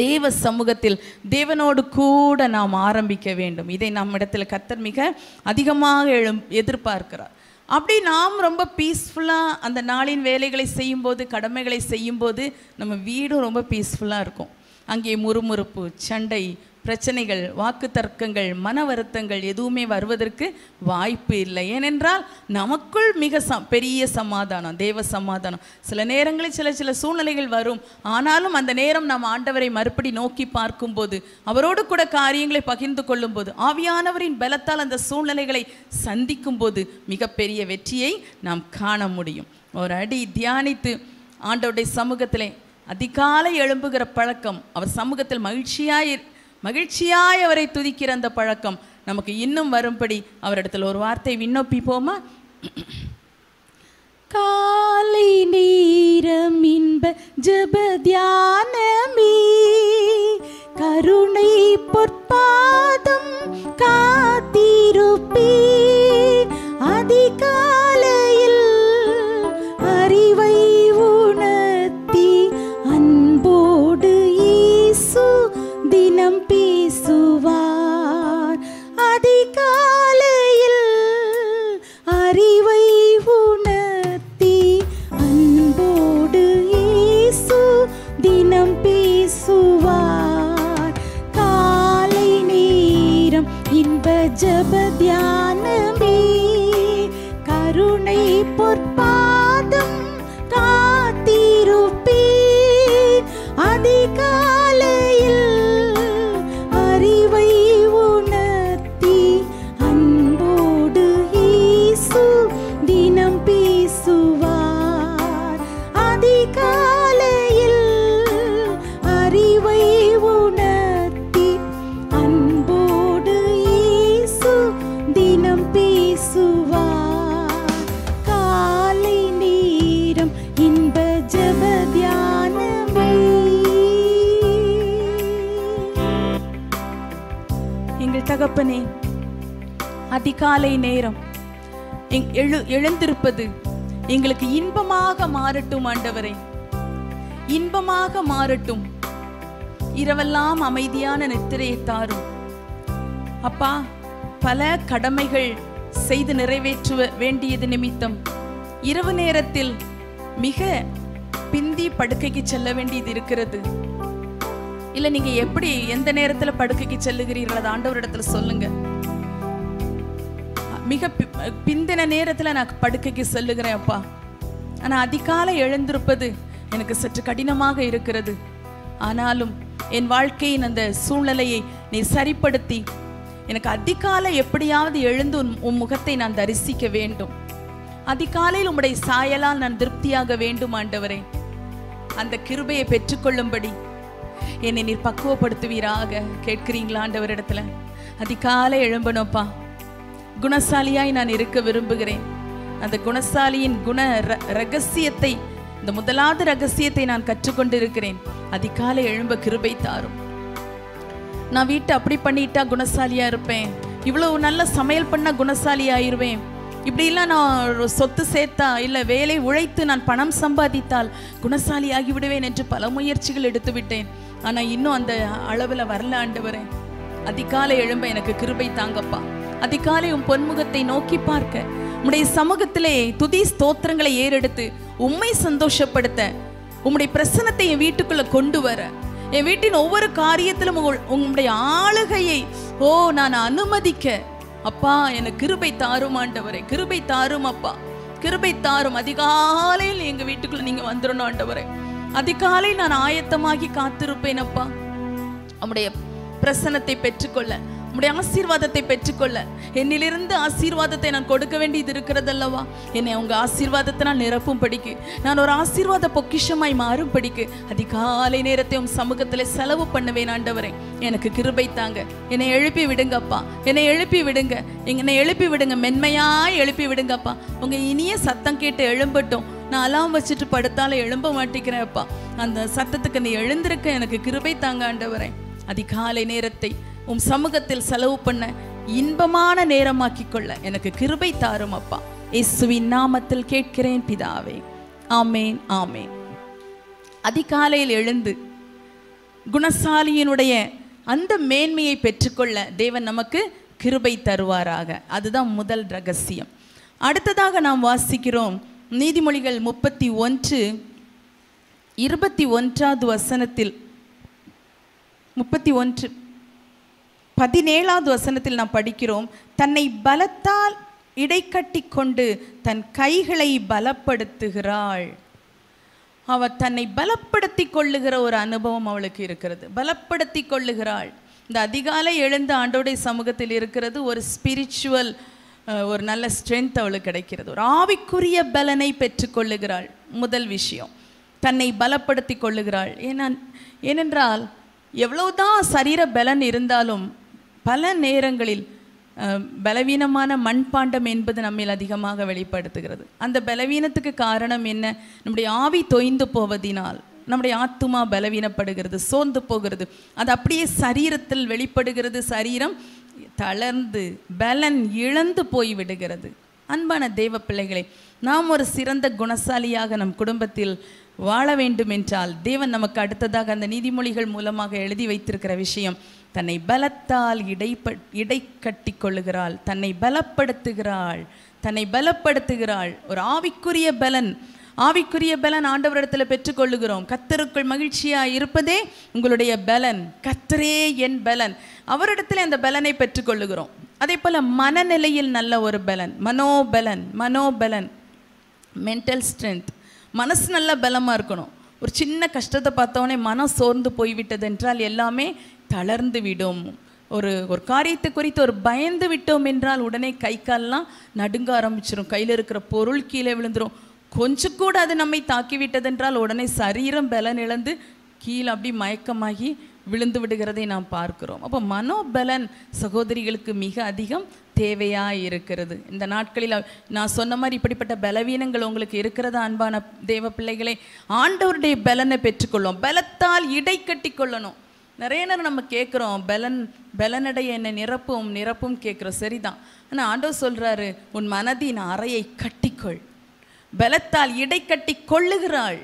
தேவ சமூகத்தில் தேவனோடு கூட நாம் ஆரம்பிக்க வேண்டும் இதை நம்மிடத்தில் கத்தர் மிக அதிகமாக எழும் எதிர்பார்க்கிறார் அப்படி நாம் ரொம்ப பீஸ்ஃபுல்லாக அந்த நாளின் வேலைகளை செய்யும்போது கடமைகளை செய்யும்போது நம்ம வீடும் ரொம்ப பீஸ்ஃபுல்லாக இருக்கும் அங்கே முறுமுறுப்பு சண்டை பிரச்சனைகள் வாக்கு தர்க்கங்கள் மன வருத்தங்கள் எதுவுமே வருவதற்கு வாய்ப்பு இல்லை ஏனென்றால் நமக்குள் மிக ச பெரிய சமாதானம் தேவ சமாதானம் சில நேரங்களில் சில சில சூழ்நிலைகள் வரும் ஆனாலும் அந்த நேரம் நாம் ஆண்டவரை மறுபடி நோக்கி பார்க்கும்போது அவரோடு கூட காரியங்களை பகிர்ந்து கொள்ளும்போது ஆவியானவரின் பலத்தால் அந்த சூழ்நிலைகளை சந்திக்கும்போது மிகப்பெரிய வெற்றியை நாம் காண முடியும் ஒரு அடி தியானித்து ஆண்டவருடைய சமூகத்திலே அதிகாலை எழும்புகிற பழக்கம் அவர் சமூகத்தில் மகிழ்ச்சியாக மகிழ்ச்சியாய் அவரை துதிக்கிற அந்த பழக்கம் நமக்கு இன்னும் வரும்படி அவரிடத்தில் ஒரு வார்த்தை விண்ணப்பிப்போமா காலை நேரம் இன்ப தியானமே கருணை பொற்பாதம் காத்திருப்பே அதிகாலை எழு எழுந்திருப்பது எங்களுக்கு இன்பமாக மாறட்டும் ஆண்டவரை இன்பமாக மாறட்டும் இரவெல்லாம் அமைதியான நித்திரையை தாரும் அப்பா பல கடமைகள் செய்து நிறைவேற்று வேண்டியது நிமித்தம் இரவு நேரத்தில் மிக பிந்தி படுக்கைக்கு செல்ல வேண்டியது இருக்கிறது இல்லை நீங்க எப்படி எந்த நேரத்துல படுக்கைக்கு செல்லுகிறீர்கள் ஆண்டவரிடத்துல சொல்லுங்க மிக பிந்தின நேரத்தில் நான் படுக்கைக்கு செல்லுகிறேன் அப்பா ஆனால் அதிகாலை எழுந்திருப்பது எனக்கு சற்று கடினமாக இருக்கிறது ஆனாலும் என் வாழ்க்கையின் அந்த சூழ்நிலையை நீ சரிப்படுத்தி எனக்கு அதிகாலை எப்படியாவது எழுந்து உன் உன் முகத்தை நான் தரிசிக்க வேண்டும் அதிகாலையில் உம்முடைய சாயலால் நான் திருப்தியாக வேண்டும் ஆண்டவரே அந்த கிருபையை பெற்றுக்கொள்ளும்படி என்னை நீர் பக்குவப்படுத்துவீராக கேட்கிறீங்களா ஆண்டவரிடத்துல அதிகாலை எழும்பணும்ப்பா குணசாலியாய் நான் இருக்க விரும்புகிறேன் அந்த குணசாலியின் குண ரகசியத்தை இந்த முதலாவது ரகசியத்தை நான் கற்றுக்கொண்டிருக்கிறேன் அதிகாலை எழும்ப கிருபை தாரும் நான் வீட்டை அப்படி பண்ணிட்டா குணசாலியா இருப்பேன் இவ்வளவு நல்ல சமையல் பண்ணா குணசாலி ஆயிடுவேன் இப்படிலாம் நான் சொத்து சேர்த்தா இல்லை வேலை உழைத்து நான் பணம் சம்பாதித்தால் குணசாலி ஆகிவிடுவேன் என்று பல முயற்சிகள் எடுத்து விட்டேன் ஆனால் இன்னும் அந்த அளவில் வரல ஆண்டு வரேன் அதிகாலை எழும்ப எனக்கு கிருபை தாங்கப்பா அதிகாலை உன் பொன்முகத்தை நோக்கி பார்க்க உம்முடைய சமூகத்திலே துதி ஸ்தோத்திரங்களை ஏறெடுத்து உண்மை சந்தோஷப்படுத்த உம்முடைய பிரசனத்தை என் வீட்டுக்குள்ள கொண்டு வர என் வீட்டின் ஒவ்வொரு காரியத்திலும் உங்களுடைய ஆளுகையை ஓ நான் அனுமதிக்க அப்பா எனக்கு கிருபை தாரும் ஆண்டவரை கிருபை தாரும் அப்பா கிருபை தாரும் அதிகாலையில் எங்க வீட்டுக்குள்ள நீங்க வந்துடணும் ஆண்டவரை அதிகாலை நான் ஆயத்தமாகி காத்திருப்பேன் அப்பா நம்முடைய பிரசனத்தை பெற்றுக்கொள்ள உம்முடைய ஆசீர்வாதத்தை பெற்றுக்கொள்ள என்னிலிருந்து ஆசீர்வாதத்தை நான் கொடுக்க வேண்டியது இருக்கிறது அல்லவா என்னை அவங்க ஆசீர்வாதத்தை நான் நிரப்பும் படிக்கு நான் ஒரு ஆசீர்வாத பொக்கிஷமாய் மாறும் படிக்கு அதிகாலை நேரத்தை உன் சமூகத்தில் செலவு பண்ணுவேன் ஆண்டவரை எனக்கு கிருபை தாங்க என்னை எழுப்பி விடுங்கப்பா என்னை எழுப்பி விடுங்க என்னை எழுப்பி விடுங்க மென்மையாய் எழுப்பி விடுங்கப்பா உங்க இனிய சத்தம் கேட்டு எழும்பட்டும் நான் அலாம் வச்சுட்டு படுத்தால எழும்ப மாட்டேங்கிறேன்ப்பா அந்த சத்தத்துக்கு நீ எழுந்திருக்க எனக்கு கிருபை தாங்க ஆண்டவரை அதிகாலை நேரத்தை உம் சமூகத்தில் செலவு பண்ண இன்பமான நேரமாக்கி கொள்ள எனக்கு கிருபை தாரும் அப்பா இயேசுவின் நாமத்தில் கேட்கிறேன் பிதாவே ஆமேன் ஆமேன் அதிகாலையில் எழுந்து குணசாலியினுடைய அந்த மேன்மையை பெற்றுக்கொள்ள தேவன் நமக்கு கிருபை தருவாராக அதுதான் முதல் ரகசியம் அடுத்ததாக நாம் வாசிக்கிறோம் நீதிமொழிகள் முப்பத்தி ஒன்று இருபத்தி ஒன்றாவது வசனத்தில் முப்பத்தி ஒன்று பதினேழாவது வசனத்தில் நாம் படிக்கிறோம் தன்னை பலத்தால் இடைக்கட்டி கொண்டு தன் கைகளை பலப்படுத்துகிறாள் அவள் தன்னை பலப்படுத்தி கொள்ளுகிற ஒரு அனுபவம் அவளுக்கு இருக்கிறது பலப்படுத்தி கொள்ளுகிறாள் இந்த அதிகாலை எழுந்த ஆண்டோடைய சமூகத்தில் இருக்கிறது ஒரு ஸ்பிரிச்சுவல் ஒரு நல்ல ஸ்ட்ரென்த் அவளுக்கு கிடைக்கிறது ஒரு ஆவிக்குரிய பலனை பெற்றுக்கொள்ளுகிறாள் முதல் விஷயம் தன்னை பலப்படுத்தி கொள்ளுகிறாள் ஏன்னா ஏனென்றால் எவ்வளவுதான் சரீர பலன் இருந்தாலும் பல நேரங்களில் பலவீனமான மண்பாண்டம் என்பது நம்மில் அதிகமாக வெளிப்படுத்துகிறது அந்த பலவீனத்துக்கு காரணம் என்ன நம்முடைய ஆவி தொய்ந்து போவதினால் நம்முடைய ஆத்துமா பலவீனப்படுகிறது சோர்ந்து போகிறது அது அப்படியே சரீரத்தில் வெளிப்படுகிறது சரீரம் தளர்ந்து பலன் இழந்து போய் விடுகிறது அன்பான தெய்வ பிள்ளைகளை நாம் ஒரு சிறந்த குணசாலியாக நம் குடும்பத்தில் வாழ வேண்டும் என்றால் தேவன் நமக்கு அடுத்ததாக அந்த நீதிமொழிகள் மூலமாக எழுதி வைத்திருக்கிற விஷயம் தன்னை பலத்தால் இடை கட்டி கொள்ளுகிறாள் தன்னை பலப்படுத்துகிறாள் தன்னை பலப்படுத்துகிறாள் ஒரு ஆவிக்குரிய பலன் ஆவிக்குரிய பலன் ஆண்டவரிடத்தில் பெற்றுக்கொள்ளுகிறோம் கத்தருக்குள் மகிழ்ச்சியாக இருப்பதே உங்களுடைய பலன் கத்தரே என் பலன் அவரிடத்துல அந்த பலனை பெற்றுக்கொள்ளுகிறோம் அதே போல் மனநிலையில் நல்ல ஒரு பலன் மனோபலன் மனோபலன் மென்டல் ஸ்ட்ரென்த் மனசு நல்ல பலமாக இருக்கணும் ஒரு சின்ன கஷ்டத்தை பார்த்தோன்னே மனம் சோர்ந்து போய்விட்டது என்றால் எல்லாமே தளர்ந்து விடும் ஒரு ஒரு காரியத்தை குறித்து ஒரு பயந்து விட்டோம் என்றால் உடனே கை கால்லாம் நடுங்க ஆரம்பிச்சிடும் கையில் இருக்கிற பொருள் கீழே விழுந்துடும் கொஞ்சம் கூட அது நம்மை தாக்கிவிட்டதென்றால் உடனே சரீரம் பலன் இழந்து கீழே அப்படி மயக்கமாகி விழுந்து விடுகிறதை நாம் பார்க்கிறோம் அப்போ மனோபலன் சகோதரிகளுக்கு மிக அதிகம் தேவையாக இருக்கிறது இந்த நாட்களில் நான் சொன்ன மாதிரி இப்படிப்பட்ட பலவீனங்கள் உங்களுக்கு இருக்கிறதா அன்பான தேவ பிள்ளைகளை ஆண்டவருடைய பலனை பெற்றுக்கொள்ளும் பலத்தால் இடை கட்டி கொள்ளணும் நிறைய நேரம் நம்ம கேட்குறோம் பலன் பலனடைய என்னை நிரப்பும் நிரப்பும் கேட்குறோம் சரிதான் ஆனால் ஆண்டோ சொல்கிறாரு உன் மனதின் அறையை கட்டிக்கொள் பலத்தால் இடை கட்டி கொள்ளுகிறாள்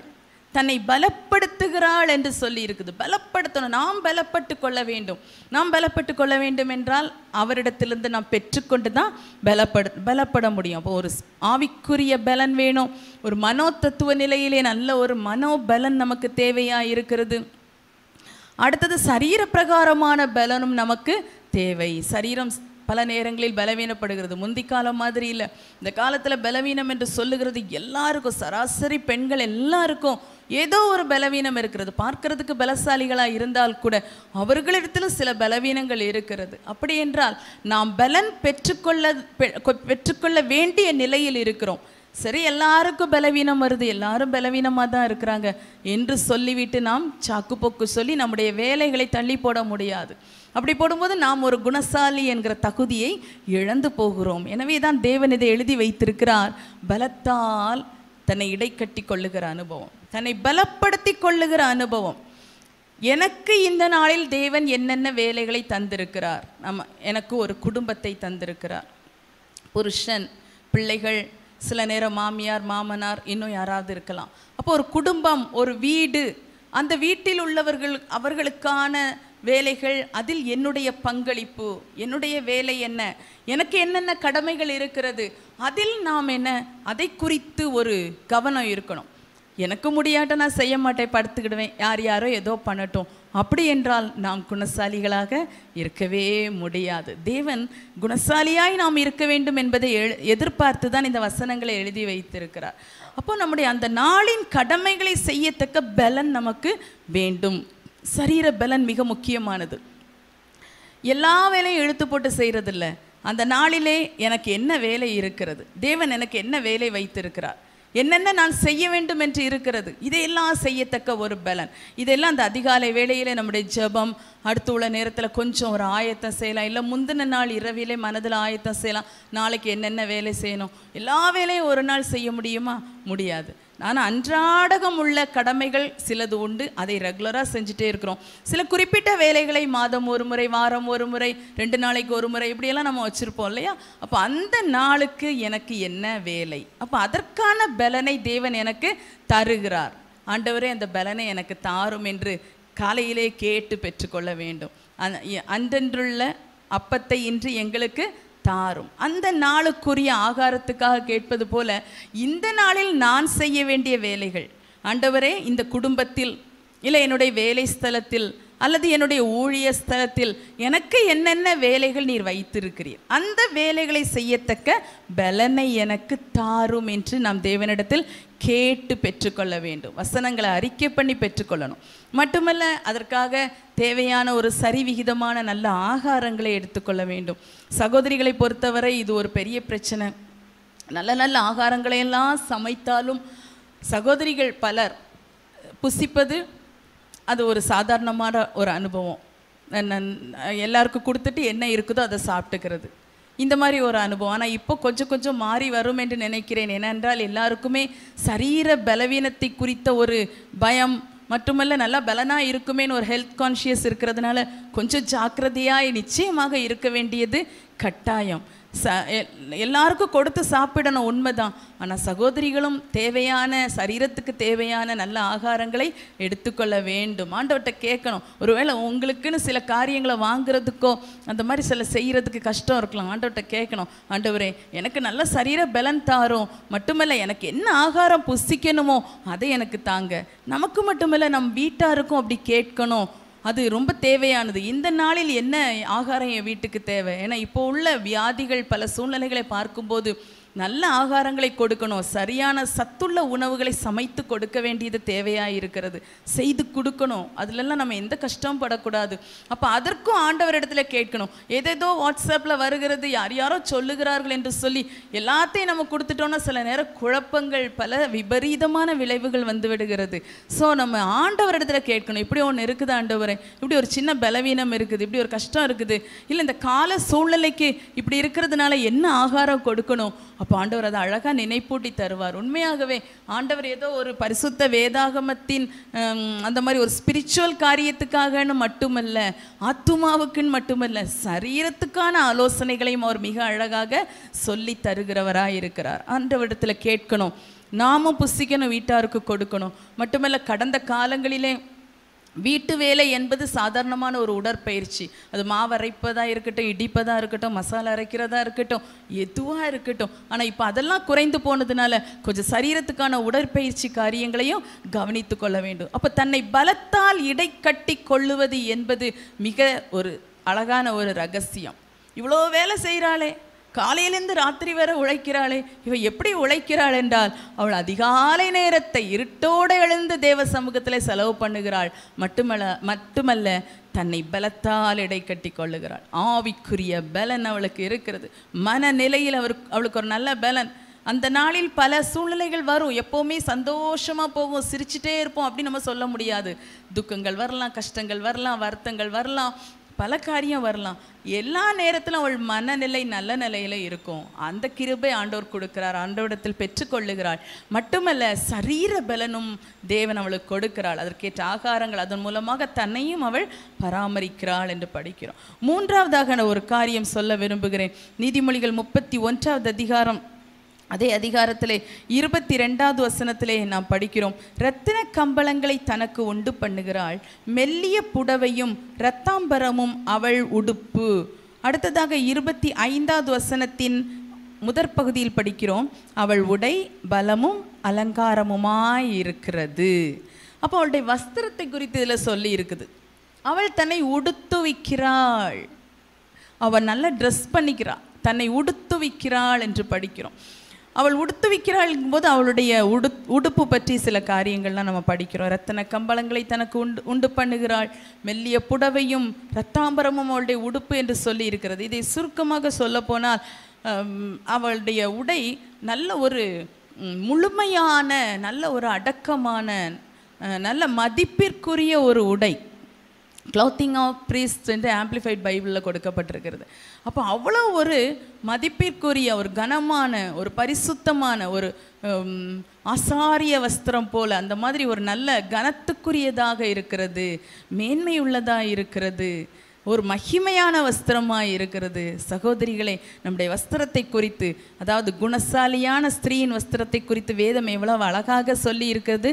தன்னை பலப்படுத்துகிறாள் என்று சொல்லி இருக்குது பலப்படுத்தணும் நாம் பலப்பட்டு கொள்ள வேண்டும் நாம் பலப்பட்டு கொள்ள வேண்டும் என்றால் அவரிடத்திலிருந்து நாம் பெற்றுக்கொண்டு தான் பலப்படு பலப்பட முடியும் அப்போ ஒரு ஆவிக்குரிய பலன் வேணும் ஒரு மனோ தத்துவ நிலையிலே நல்ல ஒரு மனோபலன் நமக்கு தேவையாக இருக்கிறது அடுத்தது சரீர பிரகாரமான பலனும் நமக்கு தேவை சரீரம் பல நேரங்களில் பலவீனப்படுகிறது முந்தி காலம் மாதிரி இல்லை இந்த காலத்தில் பலவீனம் என்று சொல்லுகிறது எல்லாருக்கும் சராசரி பெண்கள் எல்லாருக்கும் ஏதோ ஒரு பலவீனம் இருக்கிறது பார்க்கறதுக்கு பலசாலிகளாக இருந்தால் கூட அவர்களிடத்தில் சில பலவீனங்கள் இருக்கிறது அப்படி என்றால் நாம் பலன் பெற்றுக்கொள்ள பெற்றுக்கொள்ள வேண்டிய நிலையில் இருக்கிறோம் சரி எல்லாருக்கும் பலவீனம் வருது எல்லாரும் பலவீனமாக தான் இருக்கிறாங்க என்று சொல்லிவிட்டு நாம் சாக்கு போக்கு சொல்லி நம்முடைய வேலைகளை தள்ளி போட முடியாது அப்படி போடும்போது நாம் ஒரு குணசாலி என்கிற தகுதியை இழந்து போகிறோம் எனவே தான் தேவன் இதை எழுதி வைத்திருக்கிறார் பலத்தால் தன்னை இடைக்கட்டி கொள்ளுகிற அனுபவம் தன்னை பலப்படுத்தி கொள்ளுகிற அனுபவம் எனக்கு இந்த நாளில் தேவன் என்னென்ன வேலைகளை தந்திருக்கிறார் நம்ம எனக்கு ஒரு குடும்பத்தை தந்திருக்கிறார் புருஷன் பிள்ளைகள் சில நேரம் மாமியார் மாமனார் இன்னும் யாராவது இருக்கலாம் அப்போ ஒரு குடும்பம் ஒரு வீடு அந்த வீட்டில் உள்ளவர்கள் அவர்களுக்கான வேலைகள் அதில் என்னுடைய பங்களிப்பு என்னுடைய வேலை என்ன எனக்கு என்னென்ன கடமைகள் இருக்கிறது அதில் நாம் என்ன அதை குறித்து ஒரு கவனம் இருக்கணும் எனக்கு முடியாட்ட நான் செய்ய மாட்டேன் படுத்துக்கிடுவேன் யார் யாரோ ஏதோ பண்ணட்டும் அப்படி என்றால் நாம் குணசாலிகளாக இருக்கவே முடியாது தேவன் குணசாலியாய் நாம் இருக்க வேண்டும் என்பதை எதிர்பார்த்து தான் இந்த வசனங்களை எழுதி வைத்திருக்கிறார் அப்போ நம்முடைய அந்த நாளின் கடமைகளை செய்யத்தக்க பலன் நமக்கு வேண்டும் சரீர பலன் மிக முக்கியமானது எல்லா வேலையும் இழுத்து போட்டு செய்கிறதில்ல அந்த நாளிலே எனக்கு என்ன வேலை இருக்கிறது தேவன் எனக்கு என்ன வேலை வைத்திருக்கிறார் என்னென்ன நான் செய்ய வேண்டும் என்று இருக்கிறது இதையெல்லாம் செய்யத்தக்க ஒரு பலன் இதெல்லாம் அந்த அதிகாலை வேளையில் நம்முடைய ஜபம் அடுத்து உள்ள நேரத்தில் கொஞ்சம் ஒரு ஆயத்தம் செய்யலாம் இல்லை முந்தின நாள் இரவிலே மனதில் ஆயத்தம் செய்யலாம் நாளைக்கு என்னென்ன வேலை செய்யணும் எல்லா வேலையும் ஒரு நாள் செய்ய முடியுமா முடியாது ஆனால் அன்றாடகம் உள்ள கடமைகள் சிலது உண்டு அதை ரெகுலராக செஞ்சுட்டே இருக்கிறோம் சில குறிப்பிட்ட வேலைகளை மாதம் ஒரு முறை வாரம் ஒரு முறை ரெண்டு நாளைக்கு ஒரு முறை இப்படியெல்லாம் நம்ம வச்சுருப்போம் இல்லையா அப்போ அந்த நாளுக்கு எனக்கு என்ன வேலை அப்போ அதற்கான பலனை தேவன் எனக்கு தருகிறார் ஆண்டவரே அந்த பலனை எனக்கு தாரும் என்று காலையிலே கேட்டு பெற்றுக்கொள்ள வேண்டும் அந்தன்றுள்ள அப்பத்தை இன்று எங்களுக்கு தாரும் அந்த நாளுக்குரிய ஆகாரத்துக்காக கேட்பது போல இந்த நாளில் நான் செய்ய வேண்டிய வேலைகள் ஆண்டவரே இந்த குடும்பத்தில் இல்லை என்னுடைய வேலை ஸ்தலத்தில் அல்லது என்னுடைய ஊழிய ஸ்தலத்தில் எனக்கு என்னென்ன வேலைகள் நீர் வைத்திருக்கிறீர் அந்த வேலைகளை செய்யத்தக்க பலனை எனக்கு தாரும் என்று நாம் தேவனிடத்தில் கேட்டு பெற்றுக்கொள்ள வேண்டும் வசனங்களை அறிக்கை பண்ணி பெற்றுக்கொள்ளணும் மட்டுமல்ல அதற்காக தேவையான ஒரு சரி விகிதமான நல்ல ஆகாரங்களை எடுத்துக்கொள்ள வேண்டும் சகோதரிகளை பொறுத்தவரை இது ஒரு பெரிய பிரச்சனை நல்ல நல்ல ஆகாரங்களையெல்லாம் சமைத்தாலும் சகோதரிகள் பலர் புசிப்பது அது ஒரு சாதாரணமான ஒரு அனுபவம் எல்லாருக்கும் கொடுத்துட்டு என்ன இருக்குதோ அதை சாப்பிட்டுக்கிறது இந்த மாதிரி ஒரு அனுபவம் ஆனால் இப்போ கொஞ்சம் கொஞ்சம் மாறி வரும் என்று நினைக்கிறேன் ஏனென்றால் எல்லாருக்குமே சரீர பலவீனத்தை குறித்த ஒரு பயம் மட்டுமல்ல நல்லா பலனாக இருக்குமேன்னு ஒரு ஹெல்த் கான்ஷியஸ் இருக்கிறதுனால கொஞ்சம் ஜாக்கிரதையாக நிச்சயமாக இருக்க வேண்டியது கட்டாயம் ச எல்லாருக்கும் கொடுத்து சாப்பிடணும் உண்மைதான் ஆனால் சகோதரிகளும் தேவையான சரீரத்துக்கு தேவையான நல்ல ஆகாரங்களை எடுத்துக்கொள்ள வேண்டும் ஆண்டவர்கிட்ட கேட்கணும் ஒருவேளை உங்களுக்குன்னு சில காரியங்களை வாங்குறதுக்கோ அந்த மாதிரி சில செய்கிறதுக்கு கஷ்டம் இருக்கலாம் ஆண்டவர்கிட்ட கேட்கணும் ஆண்டவரே எனக்கு நல்ல சரீர பலன் தாரும் மட்டுமல்ல எனக்கு என்ன ஆகாரம் புசிக்கணுமோ அதை எனக்கு தாங்க நமக்கு மட்டுமல்ல நம் வீட்டாருக்கும் அப்படி கேட்கணும் அது ரொம்ப தேவையானது இந்த நாளில் என்ன ஆகாரம் என் வீட்டுக்கு தேவை ஏன்னா இப்போ உள்ள வியாதிகள் பல சூழ்நிலைகளை பார்க்கும்போது நல்ல ஆகாரங்களை கொடுக்கணும் சரியான சத்துள்ள உணவுகளை சமைத்து கொடுக்க வேண்டியது தேவையாக இருக்கிறது செய்து கொடுக்கணும் அதிலெல்லாம் நம்ம எந்த கஷ்டமும் படக்கூடாது அப்போ அதற்கும் ஆண்டவர் இடத்துல கேட்கணும் ஏதேதோ வாட்ஸ்அப்பில் வருகிறது யார் யாரோ சொல்லுகிறார்கள் என்று சொல்லி எல்லாத்தையும் நம்ம கொடுத்துட்டோம்னா சில நேரம் குழப்பங்கள் பல விபரீதமான விளைவுகள் வந்து விடுகிறது ஸோ நம்ம ஆண்டவர் இடத்துல கேட்கணும் இப்படி ஒன்று இருக்குது ஆண்டவரை இப்படி ஒரு சின்ன பலவீனம் இருக்குது இப்படி ஒரு கஷ்டம் இருக்குது இல்லை இந்த கால சூழ்நிலைக்கு இப்படி இருக்கிறதுனால என்ன ஆகாரம் கொடுக்கணும் அப்போ ஆண்டவர் அதை அழகாக நினைப்பூட்டி தருவார் உண்மையாகவே ஆண்டவர் ஏதோ ஒரு பரிசுத்த வேதாகமத்தின் அந்த மாதிரி ஒரு ஸ்பிரிச்சுவல் காரியத்துக்காகன்னு மட்டுமல்ல ஆத்மாவுக்குன்னு மட்டுமல்ல சரீரத்துக்கான ஆலோசனைகளையும் அவர் மிக அழகாக சொல்லி தருகிறவராக இருக்கிறார் ஆண்டவரிடத்தில் கேட்கணும் நாமும் புசிக்கணும் வீட்டாருக்கு கொடுக்கணும் மட்டுமல்ல கடந்த காலங்களிலே வீட்டு வேலை என்பது சாதாரணமான ஒரு உடற்பயிற்சி அது மாவரைப்பதாக இருக்கட்டும் இடிப்பதாக இருக்கட்டும் மசாலா அரைக்கிறதா இருக்கட்டும் எதுவாக இருக்கட்டும் ஆனால் இப்போ அதெல்லாம் குறைந்து போனதுனால கொஞ்சம் சரீரத்துக்கான உடற்பயிற்சி காரியங்களையும் கவனித்து கொள்ள வேண்டும் அப்போ தன்னை பலத்தால் கட்டி கொள்ளுவது என்பது மிக ஒரு அழகான ஒரு ரகசியம் இவ்வளோ வேலை செய்கிறாளே காலையிலேருந்து ராத்திரி வர உழைக்கிறாளே இவ எப்படி உழைக்கிறாள் என்றால் அவள் அதிகாலை நேரத்தை இருட்டோடு எழுந்து தேவ சமூகத்தில் செலவு பண்ணுகிறாள் மட்டுமல்ல மட்டுமல்ல தன்னை பலத்தால் இடை கட்டி கொள்ளுகிறாள் ஆவிக்குரிய பலன் அவளுக்கு இருக்கிறது மனநிலையில் அவர் அவளுக்கு ஒரு நல்ல பலன் அந்த நாளில் பல சூழ்நிலைகள் வரும் எப்போவுமே சந்தோஷமாக போகும் சிரிச்சிட்டே இருப்போம் அப்படின்னு நம்ம சொல்ல முடியாது துக்கங்கள் வரலாம் கஷ்டங்கள் வரலாம் வருத்தங்கள் வரலாம் பல காரியம் வரலாம் எல்லா நேரத்திலும் அவள் மனநிலை நல்ல நிலையில் இருக்கும் அந்த கிருபை ஆண்டோர் கொடுக்கிறார் ஆண்டோடத்தில் பெற்றுக்கொள்ளுகிறாள் மட்டுமல்ல சரீர பலனும் தேவன் அவளுக்கு கொடுக்கிறாள் அதற்கேற்ற ஆகாரங்கள் அதன் மூலமாக தன்னையும் அவள் பராமரிக்கிறாள் என்று படிக்கிறோம் மூன்றாவதாக நான் ஒரு காரியம் சொல்ல விரும்புகிறேன் நீதிமொழிகள் முப்பத்தி ஒன்றாவது அதிகாரம் அதே அதிகாரத்தில் இருபத்தி ரெண்டாவது வசனத்திலே நாம் படிக்கிறோம் ரத்தின கம்பளங்களை தனக்கு உண்டு பண்ணுகிறாள் மெல்லிய புடவையும் இரத்தாம்பரமும் அவள் உடுப்பு அடுத்ததாக இருபத்தி ஐந்தாவது வசனத்தின் முதற் பகுதியில் படிக்கிறோம் அவள் உடை பலமும் அலங்காரமுமாய் இருக்கிறது அப்போ அவளுடைய வஸ்திரத்தை குறித்து இதில் சொல்லி இருக்குது அவள் தன்னை உடுத்து வைக்கிறாள் அவள் நல்லா ட்ரெஸ் பண்ணிக்கிறாள் தன்னை உடுத்து வைக்கிறாள் என்று படிக்கிறோம் அவள் உடுத்து உடுத்துவிக்கிறாள்ங்கும் போது அவளுடைய உடு உடுப்பு பற்றி சில காரியங்கள்லாம் நம்ம படிக்கிறோம் ரத்தன கம்பளங்களை தனக்கு உண்டு உண்டு பண்ணுகிறாள் மெல்லிய புடவையும் ரத்தாம்பரமும் அவளுடைய உடுப்பு என்று சொல்லி இருக்கிறது இதை சுருக்கமாக சொல்ல போனால் அவளுடைய உடை நல்ல ஒரு முழுமையான நல்ல ஒரு அடக்கமான நல்ல மதிப்பிற்குரிய ஒரு உடை கிளாத்திங் ஆஃப் ப்ரீஸ்ட் என்று ஆம்பிளிஃபைட் பைபிளில் கொடுக்கப்பட்டிருக்கிறது அப்போ அவ்வளோ ஒரு மதிப்பிற்குரிய ஒரு கனமான ஒரு பரிசுத்தமான ஒரு அசாரிய வஸ்திரம் போல் அந்த மாதிரி ஒரு நல்ல கனத்துக்குரியதாக இருக்கிறது மேன்மை உள்ளதாக இருக்கிறது ஒரு மகிமையான வஸ்திரமாக இருக்கிறது சகோதரிகளை நம்முடைய வஸ்திரத்தை குறித்து அதாவது குணசாலியான ஸ்திரீயின் வஸ்திரத்தை குறித்து வேதம் எவ்வளவு அழகாக சொல்லி இருக்கிறது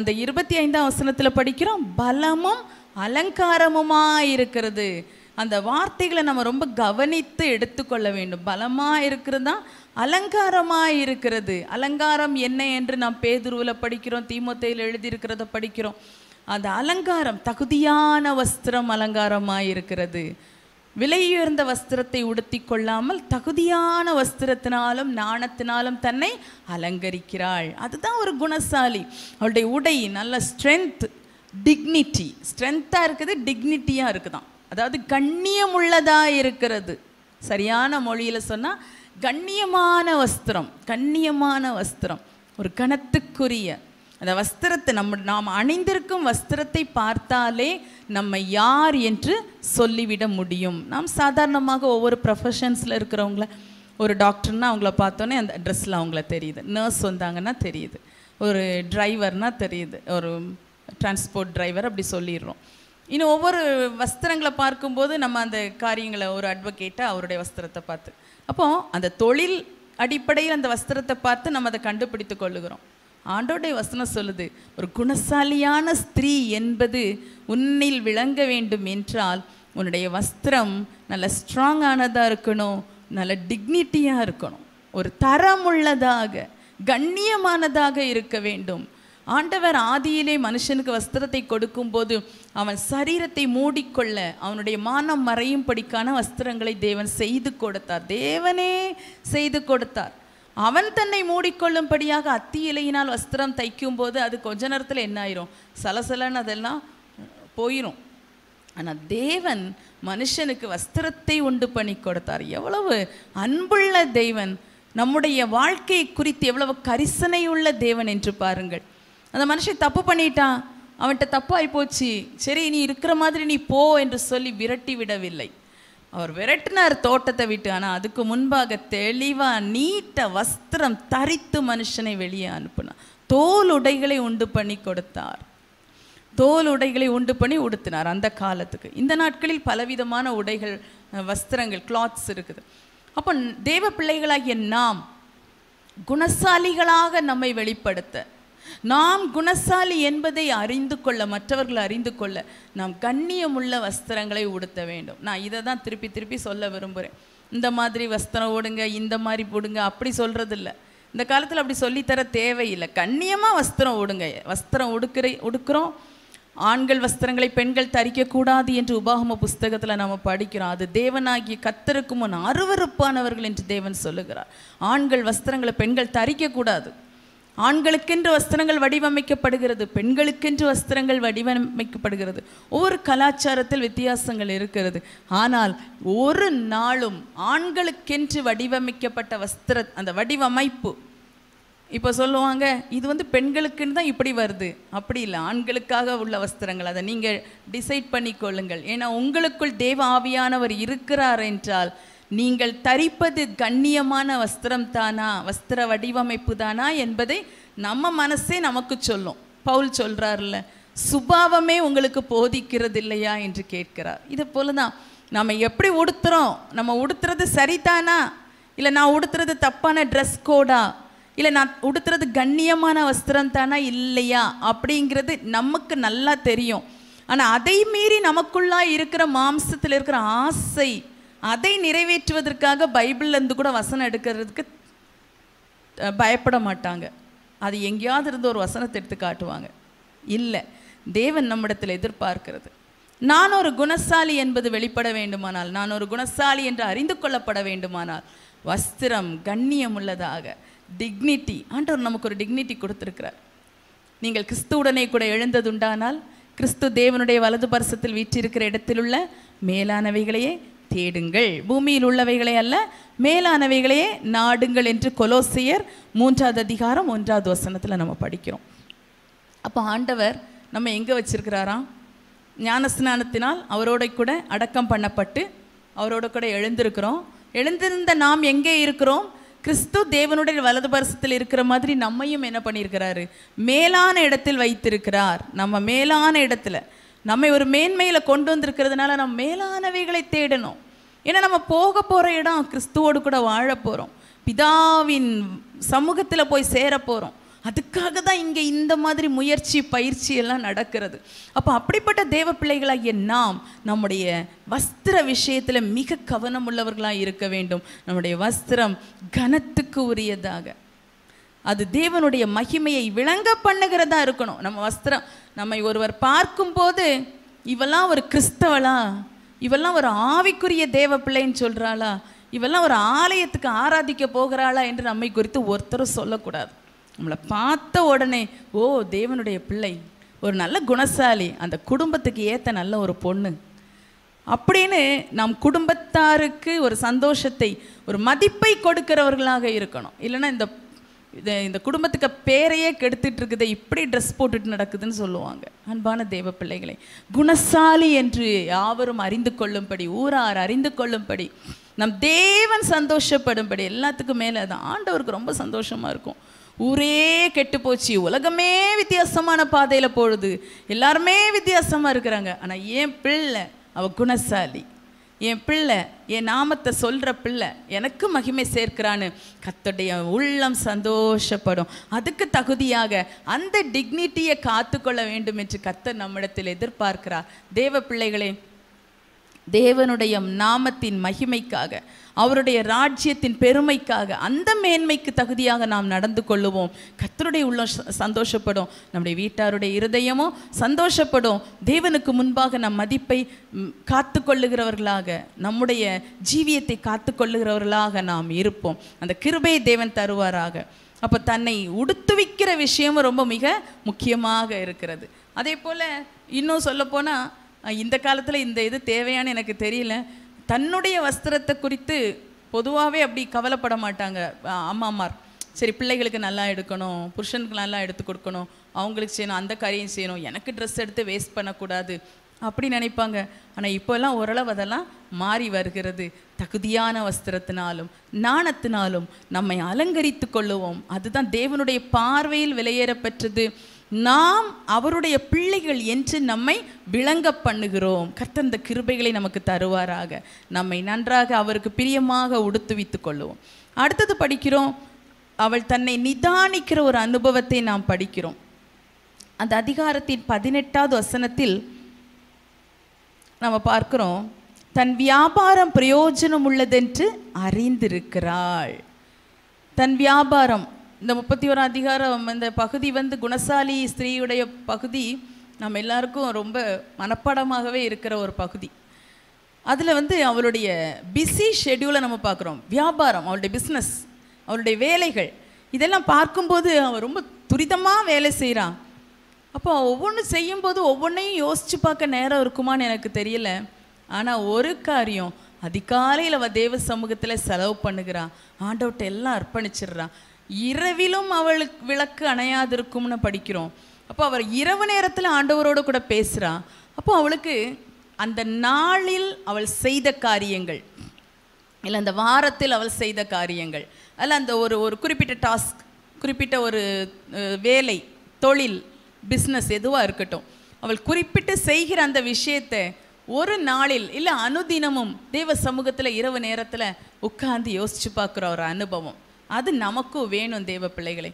அந்த இருபத்தி ஐந்தாம் வசனத்தில் படிக்கிறோம் பலமும் அலங்காரமுமாக இருக்கிறது அந்த வார்த்தைகளை நம்ம ரொம்ப கவனித்து எடுத்துக்கொள்ள வேண்டும் பலமாக இருக்கிறதா அலங்காரமாக இருக்கிறது அலங்காரம் என்ன என்று நாம் பேதுருவில் படிக்கிறோம் தீமத்தையில் எழுதியிருக்கிறத படிக்கிறோம் அந்த அலங்காரம் தகுதியான வஸ்திரம் அலங்காரமாக இருக்கிறது விலையுயர்ந்த வஸ்திரத்தை உடுத்தி கொள்ளாமல் தகுதியான வஸ்திரத்தினாலும் நாணத்தினாலும் தன்னை அலங்கரிக்கிறாள் அதுதான் ஒரு குணசாலி அவளுடைய உடை நல்ல ஸ்ட்ரென்த் டிக்னிட்டி ஸ்ட்ரென்த்தாக இருக்குது டிக்னிட்டியாக இருக்குதான் அதாவது கண்ணியம் உள்ளதாக இருக்கிறது சரியான மொழியில் சொன்னால் கண்ணியமான வஸ்திரம் கண்ணியமான வஸ்திரம் ஒரு கணத்துக்குரிய அந்த வஸ்திரத்தை நம்ம நாம் அணிந்திருக்கும் வஸ்திரத்தை பார்த்தாலே நம்ம யார் என்று சொல்லிவிட முடியும் நாம் சாதாரணமாக ஒவ்வொரு ப்ரொஃபஷன்ஸில் இருக்கிறவங்கள ஒரு டாக்டர்னால் அவங்கள பார்த்தோன்னே அந்த ட்ரெஸ்ஸில் அவங்கள தெரியுது நர்ஸ் வந்தாங்கன்னா தெரியுது ஒரு டிரைவர்னால் தெரியுது ஒரு டிரான்ஸ்போர்ட் டிரைவர் அப்படி சொல்லிடுறோம் இன்னும் ஒவ்வொரு வஸ்திரங்களை பார்க்கும்போது நம்ம அந்த காரியங்களை ஒரு அட்வொகேட்டாக அவருடைய வஸ்திரத்தை பார்த்து அப்போது அந்த தொழில் அடிப்படையில் அந்த வஸ்திரத்தை பார்த்து நம்ம அதை கண்டுபிடித்து கொள்ளுகிறோம் ஆண்டோடைய வசனம் சொல்லுது ஒரு குணசாலியான ஸ்திரீ என்பது உன்னில் விளங்க வேண்டும் என்றால் உன்னுடைய வஸ்திரம் நல்ல ஸ்ட்ராங்கானதாக இருக்கணும் நல்ல டிக்னிட்டியாக இருக்கணும் ஒரு தரமுள்ளதாக கண்ணியமானதாக இருக்க வேண்டும் ஆண்டவர் ஆதியிலே மனுஷனுக்கு வஸ்திரத்தை கொடுக்கும்போது அவன் சரீரத்தை மூடிக்கொள்ள அவனுடைய மானம் மறையும் படிக்கான வஸ்திரங்களை தேவன் செய்து கொடுத்தார் தேவனே செய்து கொடுத்தார் அவன் தன்னை மூடிக்கொள்ளும்படியாக அத்தி இலையினால் வஸ்திரம் தைக்கும் போது அது கொஞ்ச நேரத்தில் என்ன ஆயிரும் சலசலன்னு அதெல்லாம் போயிடும் ஆனால் தேவன் மனுஷனுக்கு வஸ்திரத்தை உண்டு பண்ணி கொடுத்தார் எவ்வளவு அன்புள்ள தெய்வன் நம்முடைய வாழ்க்கையை குறித்து எவ்வளவு கரிசனை உள்ள தேவன் என்று பாருங்கள் அந்த மனுஷன் தப்பு பண்ணிட்டான் அவன்கிட்ட தப்பாகி போச்சு சரி நீ இருக்கிற மாதிரி நீ போ என்று சொல்லி விரட்டி விடவில்லை அவர் விரட்டினார் தோட்டத்தை விட்டு ஆனால் அதுக்கு முன்பாக தெளிவாக நீட்ட வஸ்திரம் தரித்து மனுஷனை வெளியே அனுப்புனார் தோல் உடைகளை உண்டு பண்ணி கொடுத்தார் தோல் உடைகளை உண்டு பண்ணி உடுத்தினார் அந்த காலத்துக்கு இந்த நாட்களில் பலவிதமான உடைகள் வஸ்திரங்கள் கிளாத்ஸ் இருக்குது அப்போ தேவ பிள்ளைகளாகிய நாம் குணசாலிகளாக நம்மை வெளிப்படுத்த நாம் குணசாலி என்பதை அறிந்து கொள்ள மற்றவர்கள் அறிந்து கொள்ள நாம் கண்ணியமுள்ள வஸ்திரங்களை உடுத்த வேண்டும் நான் இதை தான் திருப்பி திருப்பி சொல்ல விரும்புகிறேன் இந்த மாதிரி வஸ்திரம் ஓடுங்க இந்த மாதிரி போடுங்க அப்படி சொல்கிறதில்ல இந்த காலத்தில் அப்படி சொல்லித்தர தேவையில்லை கண்ணியமாக வஸ்திரம் ஓடுங்க வஸ்திரம் உடுக்கிற உடுக்கிறோம் ஆண்கள் வஸ்திரங்களை பெண்கள் தரிக்கக்கூடாது என்று உபாகம புஸ்தகத்தில் நாம் படிக்கிறோம் அது தேவனாகிய கத்தருக்கு முன் அருவறுப்பானவர்கள் என்று தேவன் சொல்லுகிறார் ஆண்கள் வஸ்திரங்களை பெண்கள் தரிக்கக்கூடாது ஆண்களுக்கென்று வஸ்திரங்கள் வடிவமைக்கப்படுகிறது பெண்களுக்கென்று வஸ்திரங்கள் வடிவமைக்கப்படுகிறது ஒவ்வொரு கலாச்சாரத்தில் வித்தியாசங்கள் இருக்கிறது ஆனால் ஒரு நாளும் ஆண்களுக்கென்று வடிவமைக்கப்பட்ட வஸ்திர அந்த வடிவமைப்பு இப்போ சொல்லுவாங்க இது வந்து பெண்களுக்குன்னு தான் இப்படி வருது அப்படி இல்லை ஆண்களுக்காக உள்ள வஸ்திரங்கள் அதை நீங்கள் டிசைட் பண்ணி கொள்ளுங்கள் ஏன்னா உங்களுக்குள் தேவ ஆவியானவர் இருக்கிறார் என்றால் நீங்கள் தரிப்பது கண்ணியமான வஸ்திரம் தானா வஸ்திர வடிவமைப்பு தானா என்பதை நம்ம மனசே நமக்கு சொல்லும் பவுல் சொல்கிறார்ல சுபாவமே உங்களுக்கு போதிக்கிறது இல்லையா என்று கேட்கிறார் இது போல தான் நம்ம எப்படி உடுத்துறோம் நம்ம உடுத்துறது சரிதானா இல்லை நான் உடுத்துறது தப்பான ட்ரெஸ் கோடா இல்லை நான் உடுத்துறது கண்ணியமான வஸ்திரம் தானா இல்லையா அப்படிங்கிறது நமக்கு நல்லா தெரியும் ஆனால் அதை மீறி நமக்குள்ளா இருக்கிற மாம்சத்தில் இருக்கிற ஆசை அதை நிறைவேற்றுவதற்காக பைபிள்லேருந்து கூட வசனம் எடுக்கிறதுக்கு பயப்பட மாட்டாங்க அது எங்கேயாவது இருந்து ஒரு வசனத்தை எடுத்து காட்டுவாங்க இல்லை தேவன் நம்மிடத்தில் எதிர்பார்க்கிறது நான் ஒரு குணசாலி என்பது வெளிப்பட வேண்டுமானால் நான் ஒரு குணசாலி என்று அறிந்து கொள்ளப்பட வேண்டுமானால் வஸ்திரம் கண்ணியம் உள்ளதாக டிக்னிட்டி ஆண்டவர் நமக்கு ஒரு டிக்னிட்டி கொடுத்துருக்கிறார் நீங்கள் கிறிஸ்துவுடனே கூட எழுந்ததுண்டானால் கிறிஸ்து தேவனுடைய வலது பரிசத்தில் வீற்றிருக்கிற இடத்தில் உள்ள மேலானவைகளையே தேடுங்கள் பூமியில் உள்ளவைகளை அல்ல மேலானவைகளையே நாடுங்கள் என்று கொலோசியர் மூன்றாவது அதிகாரம் ஒன்றாவது வசனத்தில் நம்ம படிக்கிறோம் அப்போ ஆண்டவர் நம்ம எங்கே வச்சிருக்கிறாராம் ஞானஸ்நானத்தினால் அவரோட கூட அடக்கம் பண்ணப்பட்டு அவரோட கூட எழுந்திருக்கிறோம் எழுந்திருந்த நாம் எங்கே இருக்கிறோம் கிறிஸ்து தேவனுடைய வலது பரிசத்தில் இருக்கிற மாதிரி நம்மையும் என்ன பண்ணியிருக்கிறாரு மேலான இடத்தில் வைத்திருக்கிறார் நம்ம மேலான இடத்துல நம்மை ஒரு மேன்மையில் கொண்டு வந்திருக்கிறதுனால நம்ம மேலானவைகளை தேடணும் ஏன்னா நம்ம போக போகிற இடம் கிறிஸ்துவோடு கூட வாழ போகிறோம் பிதாவின் சமூகத்தில் போய் சேர போகிறோம் அதுக்காக தான் இங்கே இந்த மாதிரி முயற்சி பயிற்சி எல்லாம் நடக்கிறது அப்போ அப்படிப்பட்ட தேவ பிள்ளைகளாகிய நாம் நம்முடைய வஸ்திர விஷயத்தில் மிக கவனம் உள்ளவர்களாக இருக்க வேண்டும் நம்முடைய வஸ்திரம் கனத்துக்கு உரியதாக அது தேவனுடைய மகிமையை விளங்க பண்ணுகிறதா இருக்கணும் நம்ம வஸ்திரம் நம்மை ஒருவர் பார்க்கும்போது இவெல்லாம் ஒரு கிறிஸ்தவளா இவெல்லாம் ஒரு ஆவிக்குரிய தேவ பிள்ளைன்னு சொல்கிறாளா இவெல்லாம் ஒரு ஆலயத்துக்கு ஆராதிக்க போகிறாளா என்று நம்மை குறித்து ஒருத்தரும் சொல்லக்கூடாது நம்மளை பார்த்த உடனே ஓ தேவனுடைய பிள்ளை ஒரு நல்ல குணசாலி அந்த குடும்பத்துக்கு ஏற்ற நல்ல ஒரு பொண்ணு அப்படின்னு நம் குடும்பத்தாருக்கு ஒரு சந்தோஷத்தை ஒரு மதிப்பை கொடுக்கிறவர்களாக இருக்கணும் இல்லைன்னா இந்த இந்த குடும்பத்துக்கு பேரையே கெடுத்துட்டு இருக்குது இப்படி ட்ரெஸ் போட்டுட்டு நடக்குதுன்னு சொல்லுவாங்க அன்பான தேவ பிள்ளைகளை குணசாலி என்று யாவரும் அறிந்து கொள்ளும்படி ஊரார் அறிந்து கொள்ளும்படி நம் தேவன் சந்தோஷப்படும்படி எல்லாத்துக்கும் மேலே அது ஆண்டவருக்கு ரொம்ப சந்தோஷமாக இருக்கும் ஊரே கெட்டு போச்சு உலகமே வித்தியாசமான பாதையில் போடுது எல்லாருமே வித்தியாசமாக இருக்கிறாங்க ஆனால் ஏன் பிள்ளை அவள் குணசாலி என் பிள்ளை என் நாமத்தை சொல்கிற பிள்ளை எனக்கு மகிமை சேர்க்கிறான்னு கத்தோடைய உள்ளம் சந்தோஷப்படும் அதுக்கு தகுதியாக அந்த டிக்னிட்டியை காத்துக்கொள்ள வேண்டும் என்று கத்தர் நம்மிடத்தில் எதிர்பார்க்கிறார் தேவ பிள்ளைகளே தேவனுடைய நாமத்தின் மகிமைக்காக அவருடைய ராஜ்யத்தின் பெருமைக்காக அந்த மேன்மைக்கு தகுதியாக நாம் நடந்து கொள்ளுவோம் கத்தருடைய உள்ளம் சந்தோஷப்படும் நம்முடைய வீட்டாருடைய இருதயமும் சந்தோஷப்படும் தேவனுக்கு முன்பாக நம் மதிப்பை காத்து கொள்ளுகிறவர்களாக நம்முடைய ஜீவியத்தை காத்து கொள்ளுகிறவர்களாக நாம் இருப்போம் அந்த கிருபையை தேவன் தருவாராக அப்போ தன்னை உடுத்துவிக்கிற விஷயமும் ரொம்ப மிக முக்கியமாக இருக்கிறது அதே போல் இன்னும் சொல்லப்போனால் இந்த காலத்தில் இந்த இது தேவையானு எனக்கு தெரியல தன்னுடைய வஸ்திரத்தை குறித்து பொதுவாகவே அப்படி கவலைப்பட மாட்டாங்க அம்மாமார் சரி பிள்ளைகளுக்கு நல்லா எடுக்கணும் புருஷனுக்கு நல்லா எடுத்து கொடுக்கணும் அவங்களுக்கு செய்யணும் அந்த காரியம் செய்யணும் எனக்கு ட்ரெஸ் எடுத்து வேஸ்ட் பண்ணக்கூடாது அப்படி நினைப்பாங்க ஆனால் இப்போல்லாம் ஓரளவு அதெல்லாம் மாறி வருகிறது தகுதியான வஸ்திரத்தினாலும் நாணத்தினாலும் நம்மை அலங்கரித்து கொள்ளுவோம் அதுதான் தேவனுடைய பார்வையில் விலையேற பெற்றது நாம் அவருடைய பிள்ளைகள் என்று நம்மை விளங்க பண்ணுகிறோம் கர்த்தந்த கிருபைகளை நமக்கு தருவாராக நம்மை நன்றாக அவருக்கு பிரியமாக உடுத்துவித்து கொள்வோம் அடுத்தது படிக்கிறோம் அவள் தன்னை நிதானிக்கிற ஒரு அனுபவத்தை நாம் படிக்கிறோம் அந்த அதிகாரத்தின் பதினெட்டாவது வசனத்தில் நம்ம பார்க்குறோம் தன் வியாபாரம் பிரயோஜனம் உள்ளதென்று அறிந்திருக்கிறாள் தன் வியாபாரம் இந்த முப்பத்தி ஒரு அதிகாரம் இந்த பகுதி வந்து குணசாலி ஸ்திரீயுடைய பகுதி நம்ம எல்லாருக்கும் ரொம்ப மனப்பாடமாகவே இருக்கிற ஒரு பகுதி அதில் வந்து அவளுடைய பிஸி ஷெடியூலை நம்ம பார்க்குறோம் வியாபாரம் அவளுடைய பிஸ்னஸ் அவளுடைய வேலைகள் இதெல்லாம் பார்க்கும்போது அவள் ரொம்ப துரிதமாக வேலை செய்கிறான் அப்போ ஒவ்வொன்று செய்யும்போது ஒவ்வொன்றையும் யோசித்து பார்க்க நேரம் இருக்குமான்னு எனக்கு தெரியல ஆனால் ஒரு காரியம் அதிகாலையில் அவள் தேவ சமூகத்தில் செலவு பண்ணுகிறான் ஆண்டவட்ட எல்லாம் அர்ப்பணிச்சிடுறான் இரவிலும் அவளுக்கு விளக்கு அணையாதிருக்கும்னு படிக்கிறோம் அப்போ அவர் இரவு நேரத்தில் ஆண்டவரோடு கூட பேசுகிறா அப்போ அவளுக்கு அந்த நாளில் அவள் செய்த காரியங்கள் இல்லை அந்த வாரத்தில் அவள் செய்த காரியங்கள் அதில் அந்த ஒரு ஒரு குறிப்பிட்ட டாஸ்க் குறிப்பிட்ட ஒரு வேலை தொழில் பிஸ்னஸ் எதுவாக இருக்கட்டும் அவள் குறிப்பிட்டு செய்கிற அந்த விஷயத்தை ஒரு நாளில் இல்லை அனுதினமும் தெய்வ சமூகத்தில் இரவு நேரத்தில் உட்காந்து யோசித்து பார்க்குற ஒரு அனுபவம் அது நமக்கும் வேணும் தேவ பிள்ளைகளை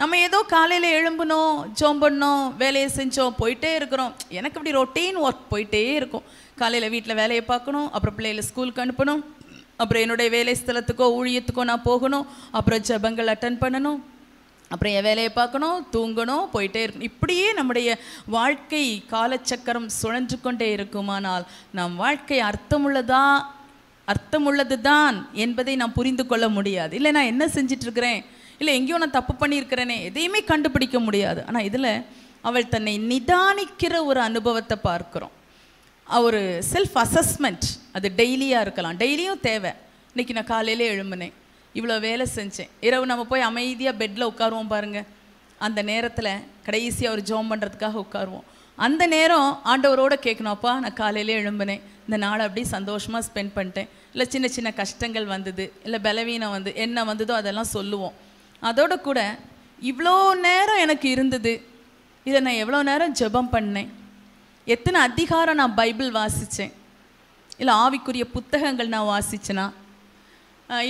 நம்ம ஏதோ காலையில் எழும்பணும் ஜோம்பண்ணோம் வேலையை செஞ்சோம் போயிட்டே இருக்கிறோம் எனக்கு இப்படி ரொட்டீன் ஒர்க் போயிட்டே இருக்கும் காலையில் வீட்டில் வேலையை பார்க்கணும் அப்புறம் பிள்ளைகளை ஸ்கூலுக்கு அனுப்பணும் அப்புறம் என்னுடைய வேலை ஸ்தலத்துக்கோ ஊழியத்துக்கோ நான் போகணும் அப்புறம் ஜபங்கள் அட்டன் பண்ணணும் அப்புறம் என் வேலையை பார்க்கணும் தூங்கணும் போயிட்டே இருக்கணும் இப்படியே நம்முடைய வாழ்க்கை காலச்சக்கரம் சுழன்று கொண்டே இருக்குமானால் நம் வாழ்க்கை அர்த்தமுள்ளதாக அர்த்தமுள்ளது தான் என்பதை நான் புரிந்து கொள்ள முடியாது இல்லை நான் என்ன செஞ்சிட்ருக்கிறேன் இல்லை எங்கேயோ நான் தப்பு பண்ணியிருக்கிறேனே எதையுமே கண்டுபிடிக்க முடியாது ஆனால் இதில் அவள் தன்னை நிதானிக்கிற ஒரு அனுபவத்தை பார்க்குறோம் ஒரு செல்ஃப் அசஸ்மெண்ட் அது டெய்லியாக இருக்கலாம் டெய்லியும் தேவை இன்றைக்கி நான் காலையிலே எழும்புனேன் இவ்வளோ வேலை செஞ்சேன் இரவு நம்ம போய் அமைதியாக பெட்டில் உட்காருவோம் பாருங்கள் அந்த நேரத்தில் கடைசியாக ஒரு ஜோம் பண்ணுறதுக்காக உட்காருவோம் அந்த நேரம் ஆண்டவரோடு கேட்கணும் அப்பா நான் காலையிலே எழும்புனேன் இந்த நாளை அப்படியே சந்தோஷமாக ஸ்பெண்ட் பண்ணிட்டேன் இல்லை சின்ன சின்ன கஷ்டங்கள் வந்தது இல்லை பலவீனம் வந்து என்ன வந்ததோ அதெல்லாம் சொல்லுவோம் அதோடு கூட இவ்வளோ நேரம் எனக்கு இருந்தது இதை நான் எவ்வளோ நேரம் ஜெபம் பண்ணேன் எத்தனை அதிகாரம் நான் பைபிள் வாசித்தேன் இல்லை ஆவிக்குரிய புத்தகங்கள் நான் வாசிச்சேனா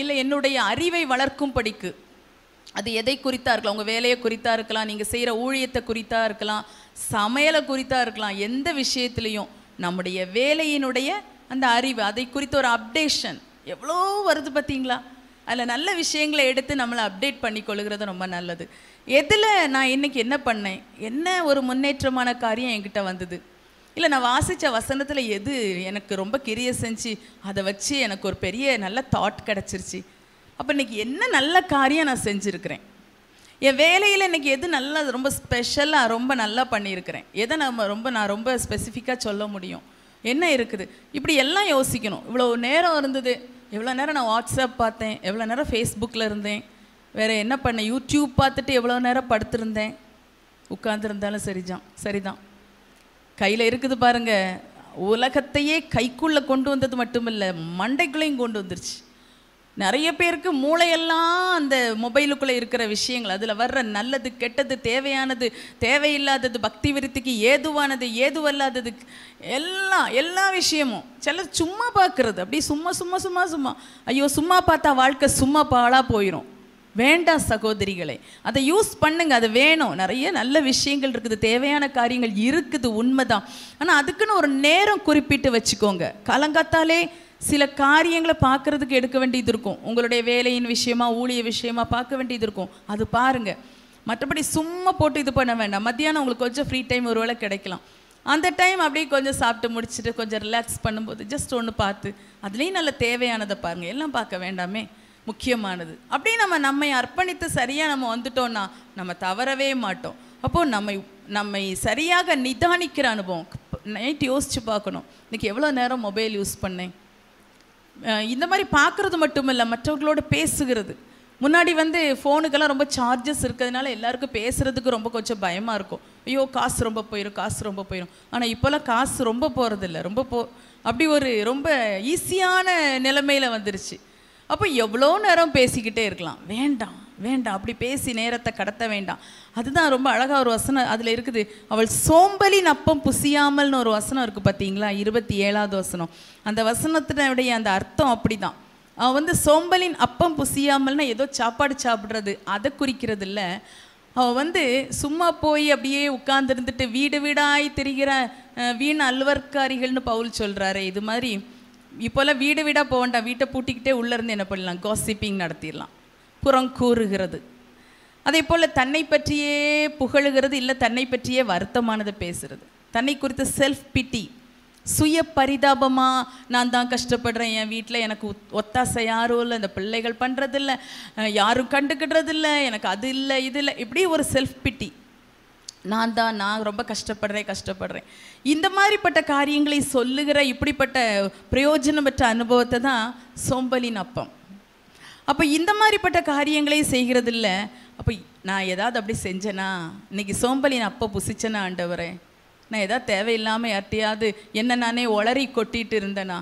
இல்லை என்னுடைய அறிவை வளர்க்கும் படிக்கு அது எதை குறித்தா இருக்கலாம் உங்கள் வேலையை குறித்தா இருக்கலாம் நீங்கள் செய்கிற ஊழியத்தை குறித்தா இருக்கலாம் சமையலை குறித்தா இருக்கலாம் எந்த விஷயத்துலையும் நம்முடைய வேலையினுடைய அந்த அறிவு அதை குறித்த ஒரு அப்டேஷன் எவ்வளோ வருது பார்த்தீங்களா அதில் நல்ல விஷயங்களை எடுத்து நம்மளை அப்டேட் பண்ணி கொள்கிறது ரொம்ப நல்லது எதில் நான் இன்றைக்கி என்ன பண்ணேன் என்ன ஒரு முன்னேற்றமான காரியம் என்கிட்ட வந்தது இல்லை நான் வாசித்த வசனத்தில் எது எனக்கு ரொம்ப கிரிய செஞ்சு அதை வச்சு எனக்கு ஒரு பெரிய நல்ல தாட் கிடச்சிருச்சு அப்போ இன்றைக்கி என்ன நல்ல காரியம் நான் செஞ்சுருக்கிறேன் என் வேலையில் எனக்கு எது நல்லா ரொம்ப ஸ்பெஷலாக ரொம்ப நல்லா பண்ணியிருக்கிறேன் எதை நம்ம ரொம்ப நான் ரொம்ப ஸ்பெசிஃபிக்காக சொல்ல முடியும் என்ன இருக்குது இப்படி எல்லாம் யோசிக்கணும் இவ்வளோ நேரம் இருந்தது எவ்வளோ நேரம் நான் வாட்ஸ்அப் பார்த்தேன் எவ்வளோ நேரம் ஃபேஸ்புக்கில் இருந்தேன் வேறு என்ன பண்ணேன் யூடியூப் பார்த்துட்டு எவ்வளோ நேரம் படுத்திருந்தேன் உட்காந்துருந்தாலும் சரிதான் சரிதான் கையில் இருக்குது பாருங்கள் உலகத்தையே கைக்குள்ளே கொண்டு வந்தது மட்டுமில்லை மண்டைக்குள்ளேயும் கொண்டு வந்துருச்சு நிறைய பேருக்கு மூளையெல்லாம் அந்த மொபைலுக்குள்ளே இருக்கிற விஷயங்கள் அதில் வர்ற நல்லது கெட்டது தேவையானது தேவையில்லாதது பக்தி விருத்திக்கு ஏதுவானது ஏதுவல்லாதது எல்லாம் எல்லா விஷயமும் சில சும்மா பார்க்குறது அப்படி சும்மா சும்மா சும்மா சும்மா ஐயோ சும்மா பார்த்தா வாழ்க்கை சும்மா பாலாக போயிடும் வேண்டாம் சகோதரிகளை அதை யூஸ் பண்ணுங்க அது வேணும் நிறைய நல்ல விஷயங்கள் இருக்குது தேவையான காரியங்கள் இருக்குது உண்மைதான் ஆனால் அதுக்குன்னு ஒரு நேரம் குறிப்பிட்டு வச்சுக்கோங்க காலங்காத்தாலே சில காரியங்களை பார்க்குறதுக்கு எடுக்க வேண்டியது இருக்கும் உங்களுடைய வேலையின் விஷயமா ஊழிய விஷயமா பார்க்க வேண்டியது இருக்கும் அது பாருங்கள் மற்றபடி சும்மா போட்டு இது பண்ண வேண்டாம் மத்தியானம் உங்களுக்கு கொஞ்சம் ஃப்ரீ டைம் ஒருவேளை கிடைக்கலாம் அந்த டைம் அப்படியே கொஞ்சம் சாப்பிட்டு முடிச்சுட்டு கொஞ்சம் ரிலாக்ஸ் பண்ணும்போது ஜஸ்ட் ஒன்று பார்த்து அதுலேயும் நல்ல தேவையானதை பாருங்கள் எல்லாம் பார்க்க வேண்டாமே முக்கியமானது அப்படியே நம்ம நம்மை அர்ப்பணித்து சரியாக நம்ம வந்துட்டோன்னா நம்ம தவறவே மாட்டோம் அப்போது நம்மை நம்மை சரியாக நிதானிக்கிற அனுபவம் நைட் யோசித்து பார்க்கணும் இன்றைக்கி எவ்வளோ நேரம் மொபைல் யூஸ் பண்ணேன் இந்த மாதிரி பார்க்குறது மட்டும் இல்லை மற்றவர்களோட பேசுகிறது முன்னாடி வந்து ஃபோனுக்கெல்லாம் ரொம்ப சார்ஜஸ் இருக்கிறதுனால எல்லாருக்கும் பேசுகிறதுக்கு ரொம்ப கொஞ்சம் பயமாக இருக்கும் ஐயோ காசு ரொம்ப போயிடும் காசு ரொம்ப போயிடும் ஆனால் இப்போல்லாம் காசு ரொம்ப போகிறதில்ல ரொம்ப போ அப்படி ஒரு ரொம்ப ஈஸியான நிலைமையில் வந்துருச்சு அப்போ எவ்வளோ நேரம் பேசிக்கிட்டே இருக்கலாம் வேண்டாம் வேண்டாம் அப்படி பேசி நேரத்தை கடத்த வேண்டாம் அதுதான் ரொம்ப அழகாக ஒரு வசனம் அதில் இருக்குது அவள் சோம்பலின் அப்பம் புசியாமல்னு ஒரு வசனம் இருக்குது பார்த்தீங்களா இருபத்தி ஏழாவது வசனம் அந்த வசனத்தினுடைய அந்த அர்த்தம் அப்படி தான் அவள் வந்து சோம்பலின் அப்பம் புசியாமல்னா ஏதோ சாப்பாடு சாப்பிட்றது அதை குறிக்கிறது இல்லை அவள் வந்து சும்மா போய் அப்படியே உட்கார்ந்துருந்துட்டு வீடு வீடாய் தெரிகிற வீண் அல்வர்காரிகள்னு பவுல் சொல்கிறாரு இது மாதிரி இப்போல்லாம் வீடு வீடாக போக வேண்டாம் வீட்டை பூட்டிக்கிட்டே உள்ளேருந்து என்ன பண்ணலாம் காசிப்பிங் நடத்திடலாம் புறங்கூறுகிறது அதே போல் தன்னை பற்றியே புகழுகிறது இல்லை தன்னை பற்றியே வருத்தமானதை பேசுகிறது தன்னை குறித்த செல்ஃப் பிட்டி சுய பரிதாபமாக நான் தான் கஷ்டப்படுறேன் என் வீட்டில் எனக்கு ஒத்தாசை யாரும் இல்லை இந்த பிள்ளைகள் பண்ணுறதில்ல யாரும் கண்டுக்கிடுறதில்ல எனக்கு அது இல்லை இது இல்லை இப்படி ஒரு செல்ஃப் பிட்டி நான் தான் நான் ரொம்ப கஷ்டப்படுறேன் கஷ்டப்படுறேன் இந்த மாதிரிப்பட்ட காரியங்களை சொல்லுகிற இப்படிப்பட்ட பிரயோஜனமற்ற அனுபவத்தை தான் சோம்பலின் அப்பம் அப்போ இந்த மாதிரிப்பட்ட காரியங்களே செய்கிறதில்ல அப்போ நான் ஏதாவது அப்படி செஞ்சேனா இன்னைக்கு சோம்பலி நான் அப்போ புசிச்சேனா ஆண்டவரே நான் ஏதாவது தேவையில்லாமல் யார்ட்டையாவது என்ன நானே ஒளறி கொட்டிட்டு இருந்தேனா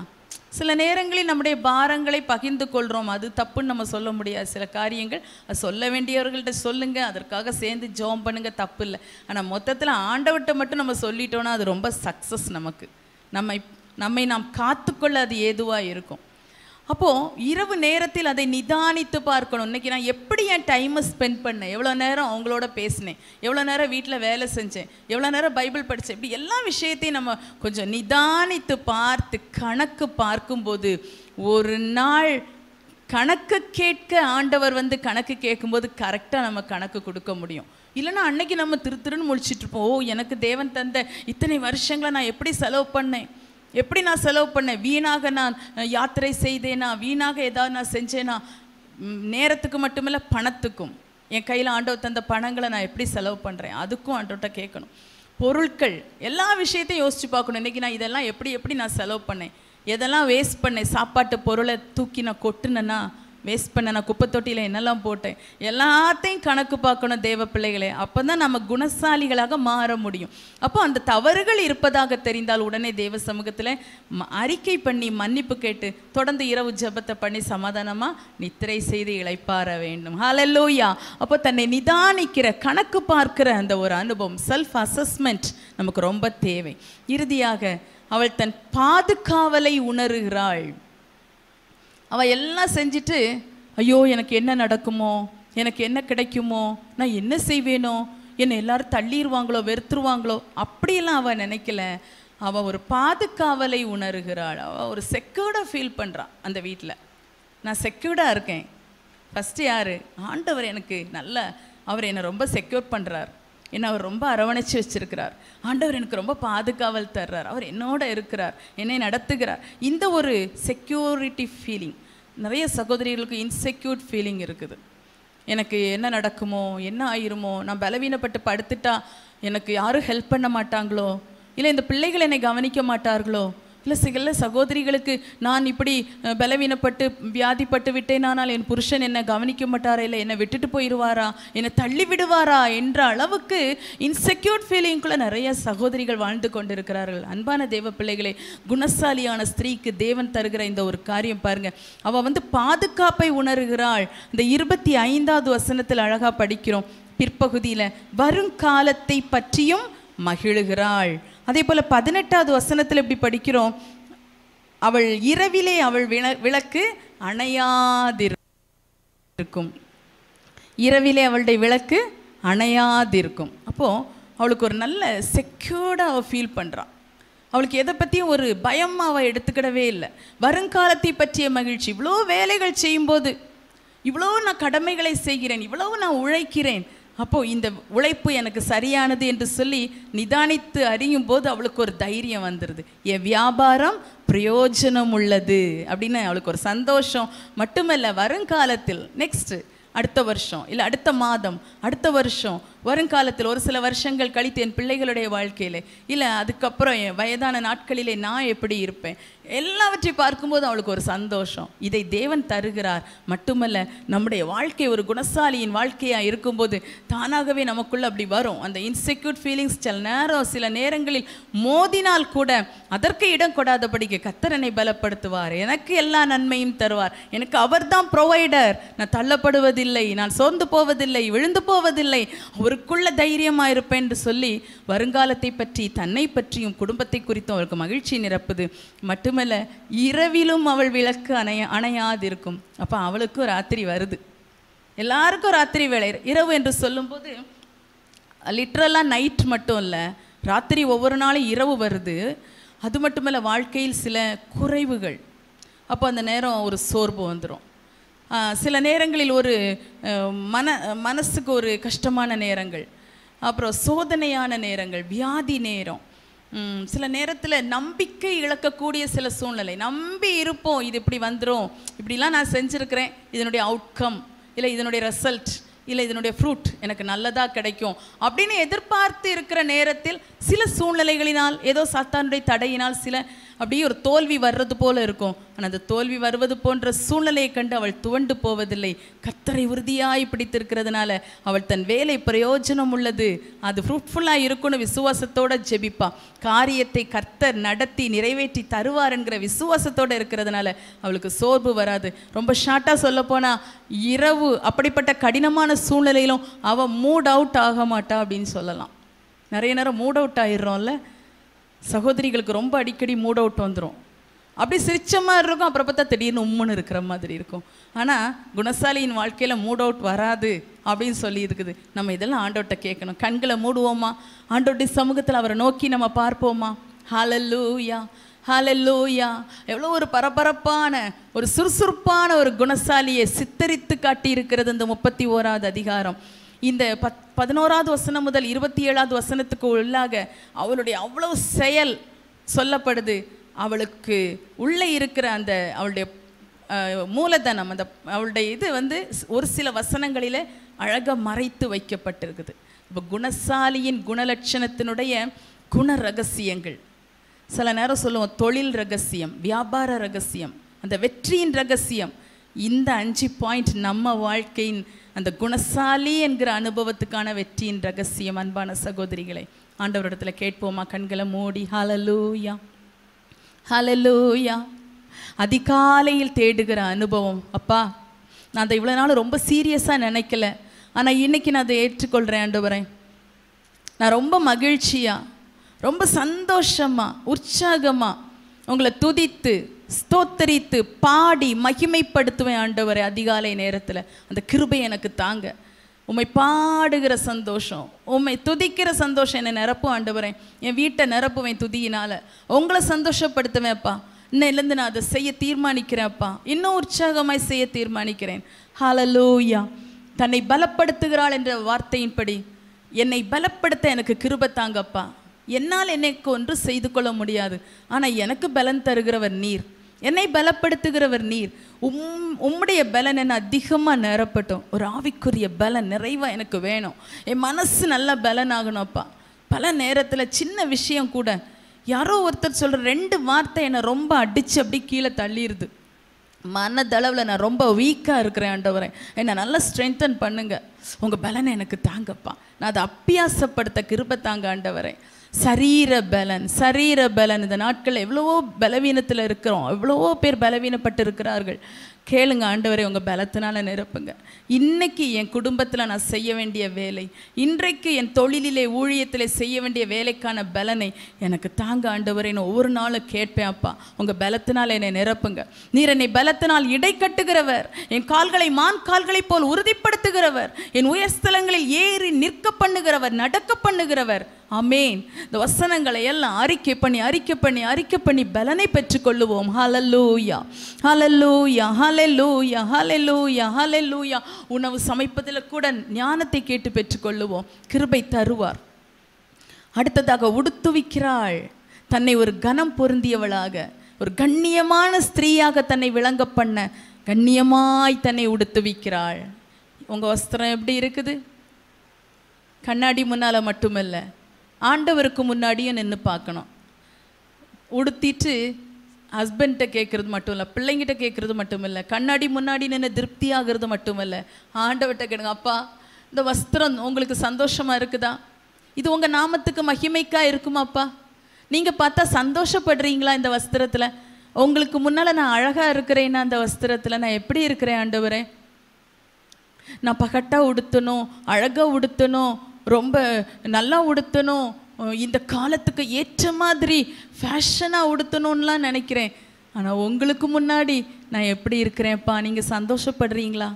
சில நேரங்களில் நம்முடைய பாரங்களை பகிர்ந்து கொள்கிறோம் அது தப்புன்னு நம்ம சொல்ல முடியாது சில காரியங்கள் அது சொல்ல வேண்டியவர்கள்ட்ட சொல்லுங்கள் அதற்காக சேர்ந்து ஜோம் பண்ணுங்கள் தப்பு இல்லை ஆனால் மொத்தத்தில் ஆண்டவர்கிட்ட மட்டும் நம்ம சொல்லிட்டோன்னா அது ரொம்ப சக்ஸஸ் நமக்கு நம்மை நம்மை நாம் காத்துக்கொள்ள அது ஏதுவாக இருக்கும் அப்போது இரவு நேரத்தில் அதை நிதானித்து பார்க்கணும் இன்றைக்கி நான் எப்படி என் டைமை ஸ்பெண்ட் பண்ணேன் எவ்வளோ நேரம் அவங்களோட பேசினேன் எவ்வளோ நேரம் வீட்டில் வேலை செஞ்சேன் எவ்வளோ நேரம் பைபிள் படித்தேன் இப்படி எல்லா விஷயத்தையும் நம்ம கொஞ்சம் நிதானித்து பார்த்து கணக்கு பார்க்கும்போது ஒரு நாள் கணக்கு கேட்க ஆண்டவர் வந்து கணக்கு கேட்கும்போது கரெக்டாக நம்ம கணக்கு கொடுக்க முடியும் இல்லைனா அன்னைக்கு நம்ம திரு திருன்னு முடிச்சிட்ருப்போம் ஓ எனக்கு தேவன் தந்த இத்தனை வருஷங்களை நான் எப்படி செலவு பண்ணேன் எப்படி நான் செலவு பண்ணேன் வீணாக நான் யாத்திரை செய்தேனா வீணாக ஏதாவது நான் செஞ்சேனா நேரத்துக்கு மட்டுமில்லை பணத்துக்கும் என் கையில் ஆண்டவர் தந்த பணங்களை நான் எப்படி செலவு பண்ணுறேன் அதுக்கும் ஆண்டவர்கிட்ட கேட்கணும் பொருட்கள் எல்லா விஷயத்தையும் யோசித்து பார்க்கணும் இன்றைக்கி நான் இதெல்லாம் எப்படி எப்படி நான் செலவு பண்ணேன் எதெல்லாம் வேஸ்ட் பண்ணேன் சாப்பாட்டு பொருளை தூக்கி நான் கொட்டுனேன்னா வேஸ்ட் பண்ண நான் குப்பை தொட்டியில் என்னெல்லாம் போட்டேன் எல்லாத்தையும் கணக்கு பார்க்கணும் தேவ பிள்ளைகளே அப்போ தான் நம்ம குணசாலிகளாக மாற முடியும் அப்போ அந்த தவறுகள் இருப்பதாக தெரிந்தால் உடனே தேவ சமூகத்தில் அறிக்கை பண்ணி மன்னிப்பு கேட்டு தொடர்ந்து இரவு ஜபத்தை பண்ணி சமாதானமாக நித்திரை செய்து இழைப்பார வேண்டும் ஹலல்லோயா அப்போ தன்னை நிதானிக்கிற கணக்கு பார்க்கிற அந்த ஒரு அனுபவம் செல்ஃப் அசஸ்மெண்ட் நமக்கு ரொம்ப தேவை இறுதியாக அவள் தன் பாதுகாவலை உணர்கிறாள் அவன் எல்லாம் செஞ்சுட்டு ஐயோ எனக்கு என்ன நடக்குமோ எனக்கு என்ன கிடைக்குமோ நான் என்ன செய்வேனோ என்னை எல்லாரும் தள்ளிடுவாங்களோ வெறுத்துருவாங்களோ அப்படியெல்லாம் அவள் நினைக்கல அவள் ஒரு பாதுகாவலை உணர்கிறாள் அவள் ஒரு செக்யூர்டாக ஃபீல் பண்ணுறான் அந்த வீட்டில் நான் செக்யூர்டாக இருக்கேன் ஃபஸ்ட்டு யார் ஆண்டவர் எனக்கு நல்ல அவர் என்னை ரொம்ப செக்யூர் பண்ணுறார் என்னை அவர் ரொம்ப அரவணைச்சு வச்சிருக்கிறார் ஆண்டவர் எனக்கு ரொம்ப பாதுகாவல் தர்றார் அவர் என்னோட இருக்கிறார் என்னை நடத்துகிறார் இந்த ஒரு செக்யூரிட்டி ஃபீலிங் நிறைய சகோதரிகளுக்கு இன்செக்யூர்ட் ஃபீலிங் இருக்குது எனக்கு என்ன நடக்குமோ என்ன ஆயிருமோ நான் பலவீனப்பட்டு படுத்துட்டா எனக்கு யாரும் ஹெல்ப் பண்ண மாட்டாங்களோ இல்லை இந்த பிள்ளைகள் என்னை கவனிக்க மாட்டார்களோ இல்லை சில சகோதரிகளுக்கு நான் இப்படி பலவீனப்பட்டு வியாதிப்பட்டு விட்டேனானால் என் புருஷன் என்னை கவனிக்க மாட்டாரா இல்லை என்னை விட்டுட்டு போயிடுவாரா என்னை தள்ளி விடுவாரா என்ற அளவுக்கு இன்செக்யூர்ட் ஃபீலிங்குள்ளே நிறைய சகோதரிகள் வாழ்ந்து கொண்டிருக்கிறார்கள் அன்பான தேவ பிள்ளைகளே குணசாலியான ஸ்திரீக்கு தேவன் தருகிற இந்த ஒரு காரியம் பாருங்கள் அவள் வந்து பாதுகாப்பை உணர்கிறாள் இந்த இருபத்தி ஐந்தாவது வசனத்தில் அழகாக படிக்கிறோம் பிற்பகுதியில் வருங்காலத்தை பற்றியும் மகிழுகிறாள் அதே போல் பதினெட்டாவது வசனத்தில் இப்படி படிக்கிறோம் அவள் இரவிலே அவள் விள விளக்கு அணையாதிருக்கும் இரவிலே அவளுடைய விளக்கு அணையாதிருக்கும் அப்போது அவளுக்கு ஒரு நல்ல செக்யூர்டாக அவள் ஃபீல் பண்ணுறான் அவளுக்கு எதை பற்றியும் ஒரு பயம் அவள் எடுத்துக்கிடவே இல்லை வருங்காலத்தை பற்றிய மகிழ்ச்சி இவ்வளோ வேலைகள் செய்யும்போது இவ்வளோ நான் கடமைகளை செய்கிறேன் இவ்வளோ நான் உழைக்கிறேன் அப்போது இந்த உழைப்பு எனக்கு சரியானது என்று சொல்லி நிதானித்து அறியும் போது அவளுக்கு ஒரு தைரியம் வந்துடுது என் வியாபாரம் பிரயோஜனம் உள்ளது அப்படின்னு அவளுக்கு ஒரு சந்தோஷம் மட்டுமல்ல வருங்காலத்தில் நெக்ஸ்ட்டு அடுத்த வருஷம் இல்லை அடுத்த மாதம் அடுத்த வருஷம் வருங்காலத்தில் ஒரு சில வருஷங்கள் கழித்து என் பிள்ளைகளுடைய வாழ்க்கையில் இல்லை அதுக்கப்புறம் என் வயதான நாட்களிலே நான் எப்படி இருப்பேன் எல்லாவற்றையும் பார்க்கும்போது அவளுக்கு ஒரு சந்தோஷம் இதை தேவன் தருகிறார் மட்டுமல்ல நம்முடைய வாழ்க்கை ஒரு குணசாலியின் வாழ்க்கையாக இருக்கும்போது தானாகவே நமக்குள்ளே அப்படி வரும் அந்த இன்செக்யூர்ட் ஃபீலிங்ஸ் சில நேரம் சில நேரங்களில் மோதினால் கூட அதற்கு இடம் கொடாதபடிக்கு கத்தரனை பலப்படுத்துவார் எனக்கு எல்லா நன்மையும் தருவார் எனக்கு அவர்தான் ப்ரொவைடர் நான் தள்ளப்படுவதில்லை நான் சோர்ந்து போவதில்லை விழுந்து போவதில்லை அவருக்குள்ள தைரியமாக இருப்பேன் என்று சொல்லி வருங்காலத்தை பற்றி தன்னை பற்றியும் குடும்பத்தை குறித்தும் அவருக்கு மகிழ்ச்சி நிரப்புது மட்டும் மட்டுமல்ல இரவிலும் அவள் விளக்கு அணைய அணையாதிருக்கும் அப்போ அவளுக்கும் ராத்திரி வருது எல்லாருக்கும் ராத்திரி வேலை இரவு என்று சொல்லும்போது லிட்ரலாக நைட் மட்டும் இல்லை ராத்திரி ஒவ்வொரு நாளும் இரவு வருது அது மட்டுமல்ல வாழ்க்கையில் சில குறைவுகள் அப்போ அந்த நேரம் ஒரு சோர்வு வந்துடும் சில நேரங்களில் ஒரு மன மனசுக்கு ஒரு கஷ்டமான நேரங்கள் அப்புறம் சோதனையான நேரங்கள் வியாதி நேரம் சில நேரத்தில் நம்பிக்கை இழக்கக்கூடிய சில சூழ்நிலை நம்பி இருப்போம் இது இப்படி வந்துடும் இப்படிலாம் நான் செஞ்சுருக்கிறேன் இதனுடைய அவுட்கம் இல்லை இதனுடைய ரிசல்ட் இல்லை இதனுடைய ஃப்ரூட் எனக்கு நல்லதாக கிடைக்கும் அப்படின்னு எதிர்பார்த்து இருக்கிற நேரத்தில் சில சூழ்நிலைகளினால் ஏதோ சாத்தானுடைய தடையினால் சில அப்படியே ஒரு தோல்வி வர்றது போல இருக்கும் ஆனால் அந்த தோல்வி வருவது போன்ற சூழ்நிலையை கண்டு அவள் துவண்டு போவதில்லை கத்தரை உறுதியாய் பிடித்திருக்கிறதுனால அவள் தன் வேலை பிரயோஜனம் உள்ளது அது ஃப்ரூட்ஃபுல்லாக இருக்கும்னு விசுவாசத்தோடு ஜெபிப்பா காரியத்தை கர்த்தர் நடத்தி நிறைவேற்றி தருவார் என்கிற விசுவாசத்தோடு இருக்கிறதுனால அவளுக்கு சோர்வு வராது ரொம்ப ஷார்ட்டாக சொல்லப்போனால் இரவு அப்படிப்பட்ட கடினமான சூழ்நிலையிலும் அவள் மூட் அவுட் ஆக மாட்டா அப்படின்னு சொல்லலாம் நிறைய நேரம் மூட் அவுட் ஆயிடுறோம்ல சகோதரிகளுக்கு ரொம்ப அடிக்கடி மூட் அவுட் வந்துடும் அப்படி சிரிச்ச மாதிரி இருக்கும் அப்புறம் பார்த்தா திடீர்னு உம்முன்னு இருக்கிற மாதிரி இருக்கும் ஆனால் குணசாலியின் வாழ்க்கையில் மூட் அவுட் வராது அப்படின்னு சொல்லி இருக்குது நம்ம இதெல்லாம் ஆண்டோட்ட கேட்கணும் கண்களை மூடுவோமா ஆண்டோட்டி சமூகத்தில் அவரை நோக்கி நம்ம பார்ப்போமா ஹாலல்லூயா ஹாலல்லூயா எவ்வளோ ஒரு பரபரப்பான ஒரு சுறுசுறுப்பான ஒரு குணசாலியை சித்தரித்து காட்டியிருக்கிறது இந்த முப்பத்தி ஓராவது அதிகாரம் இந்த பத் பதினோராவது வசனம் முதல் இருபத்தி ஏழாவது வசனத்துக்கு உள்ளாக அவளுடைய அவ்வளவு செயல் சொல்லப்படுது அவளுக்கு உள்ளே இருக்கிற அந்த அவளுடைய மூலதனம் அந்த அவளுடைய இது வந்து ஒரு சில வசனங்களில் அழகாக மறைத்து வைக்கப்பட்டிருக்குது இப்போ குணசாலியின் குணலட்சணத்தினுடைய குண ரகசியங்கள் சில நேரம் சொல்லுவோம் தொழில் ரகசியம் வியாபார ரகசியம் அந்த வெற்றியின் ரகசியம் இந்த அஞ்சு பாயிண்ட் நம்ம வாழ்க்கையின் அந்த குணசாலி என்கிற அனுபவத்துக்கான வெற்றியின் ரகசியம் அன்பான சகோதரிகளை ஆண்டவரிடத்தில் கேட்போமா கண்களை மூடி ஹலலூயா ஹலலூயா அதிகாலையில் தேடுகிற அனுபவம் அப்பா நான் அதை இவ்வளோ நாள் ரொம்ப சீரியஸாக நினைக்கல ஆனால் இன்னைக்கு நான் அதை ஏற்றுக்கொள்கிறேன் ஆண்டு நான் ரொம்ப மகிழ்ச்சியாக ரொம்ப சந்தோஷமாக உற்சாகமாக உங்களை துதித்து ஸ்தோத்தரித்து பாடி மகிமைப்படுத்துவேன் ஆண்டவரை அதிகாலை நேரத்தில் அந்த கிருபை எனக்கு தாங்க உண்மை பாடுகிற சந்தோஷம் உண்மை துதிக்கிற சந்தோஷம் என்னை நிரப்பும் ஆண்டவரேன் என் வீட்டை நிரப்புவேன் துதியினால் உங்களை சந்தோஷப்படுத்துவேன்ப்பா இன்னிலேருந்து நான் அதை செய்ய தீர்மானிக்கிறேன்ப்பா இன்னும் உற்சாகமாய் செய்ய தீர்மானிக்கிறேன் ஹலலூயா தன்னை பலப்படுத்துகிறாள் என்ற வார்த்தையின்படி என்னை பலப்படுத்த எனக்கு கிருபை தாங்கப்பா என்னால் என்னைக்கு ஒன்று செய்து கொள்ள முடியாது ஆனால் எனக்கு பலன் தருகிறவர் நீர் என்னை பலப்படுத்துகிறவர் நீர் உம் உம்முடைய பலன் என்ன அதிகமாக நிரப்பட்டும் ஒரு ஆவிக்குரிய பலன் நிறைவாக எனக்கு வேணும் என் மனசு நல்லா பலன் ஆகணும்ப்பா பல நேரத்தில் சின்ன விஷயம் கூட யாரோ ஒருத்தர் சொல்கிற ரெண்டு வார்த்தை என்னை ரொம்ப அடித்து அப்படி கீழே தள்ளிடுது மனதளவில் நான் ரொம்ப வீக்காக இருக்கிறேன் ஆண்டவரை என்னை நல்லா ஸ்ட்ரென்தன் பண்ணுங்கள் உங்கள் பலனை எனக்கு தாங்கப்பா நான் அதை அப்பியாசப்படுத்த கிருப தாங்க ஆண்டவரேன் சரீர பலன் சரீர பலன் இந்த நாட்கள் எவ்வளவோ பலவீனத்தில் இருக்கிறோம் எவ்வளவோ பேர் பலவீனப்பட்டு இருக்கிறார்கள் கேளுங்க ஆண்டவரை உங்கள் பலத்தினால் நிரப்புங்க இன்றைக்கி என் குடும்பத்தில் நான் செய்ய வேண்டிய வேலை இன்றைக்கு என் தொழிலிலே ஊழியத்தில் செய்ய வேண்டிய வேலைக்கான பலனை எனக்கு தாங்க ஆண்டவரை நான் ஒவ்வொரு நாளும் கேட்பேன் அப்பா உங்கள் பலத்தினால் என்னை நிரப்புங்க நீர் என்னை பலத்தினால் இடை கட்டுகிறவர் என் கால்களை மான் கால்களை போல் உறுதிப்படுத்துகிறவர் என் உயர் ஸ்தலங்களில் ஏறி நிற்க பண்ணுகிறவர் நடக்க பண்ணுகிறவர் அமேன் இந்த வசனங்களை எல்லாம் அறிக்கை பண்ணி அறிக்கை பண்ணி அறிக்கை பண்ணி பலனை பெற்றுக்கொள்ளுவோம் hallelujah hallelujah hallelujah hallelujah hallelujah உணவு சமைப்பதில் கூட ஞானத்தை கேட்டு பெற்றுக்கொள்ளுவோம் கிருபை தருவார் அடுத்ததாக உடுத்துவிக்கிறாள் தன்னை ஒரு கனம் பொருந்தியவளாக ஒரு கண்ணியமான ஸ்திரீயாக தன்னை விளங்க பண்ண கண்ணியமாய் தன்னை உடுத்துவிக்கிறாள் உங்கள் வஸ்திரம் எப்படி இருக்குது கண்ணாடி முன்னால் மட்டுமல்ல ஆண்டவருக்கு முன்னாடியே நின்று பார்க்கணும் உடுத்திட்டு ஹஸ்பண்ட்டை கேட்குறது மட்டும் இல்லை பிள்ளைங்கிட்ட கேட்குறது மட்டும் இல்லை கண்ணாடி முன்னாடி நின்று திருப்தி ஆகிறது மட்டும் இல்லை ஆண்டவர்கிட்ட கேடுங்க அப்பா இந்த வஸ்திரம் உங்களுக்கு சந்தோஷமாக இருக்குதா இது உங்கள் நாமத்துக்கு மகிமைக்காக இருக்குமாப்பா நீங்கள் பார்த்தா சந்தோஷப்படுறீங்களா இந்த வஸ்திரத்தில் உங்களுக்கு முன்னால் நான் அழகாக இருக்கிறேன்னா அந்த வஸ்திரத்தில் நான் எப்படி இருக்கிறேன் ஆண்டவரே நான் பகட்டாக உடுத்தணும் அழகாக உடுத்தணும் ரொம்ப நல்லா உடுத்தணும் இந்த காலத்துக்கு ஏற்ற மாதிரி ஃபேஷனாக உடுத்தணும்லாம் நினைக்கிறேன் ஆனால் உங்களுக்கு முன்னாடி நான் எப்படி இருக்கிறேன்ப்பா நீங்கள் சந்தோஷப்படுறீங்களா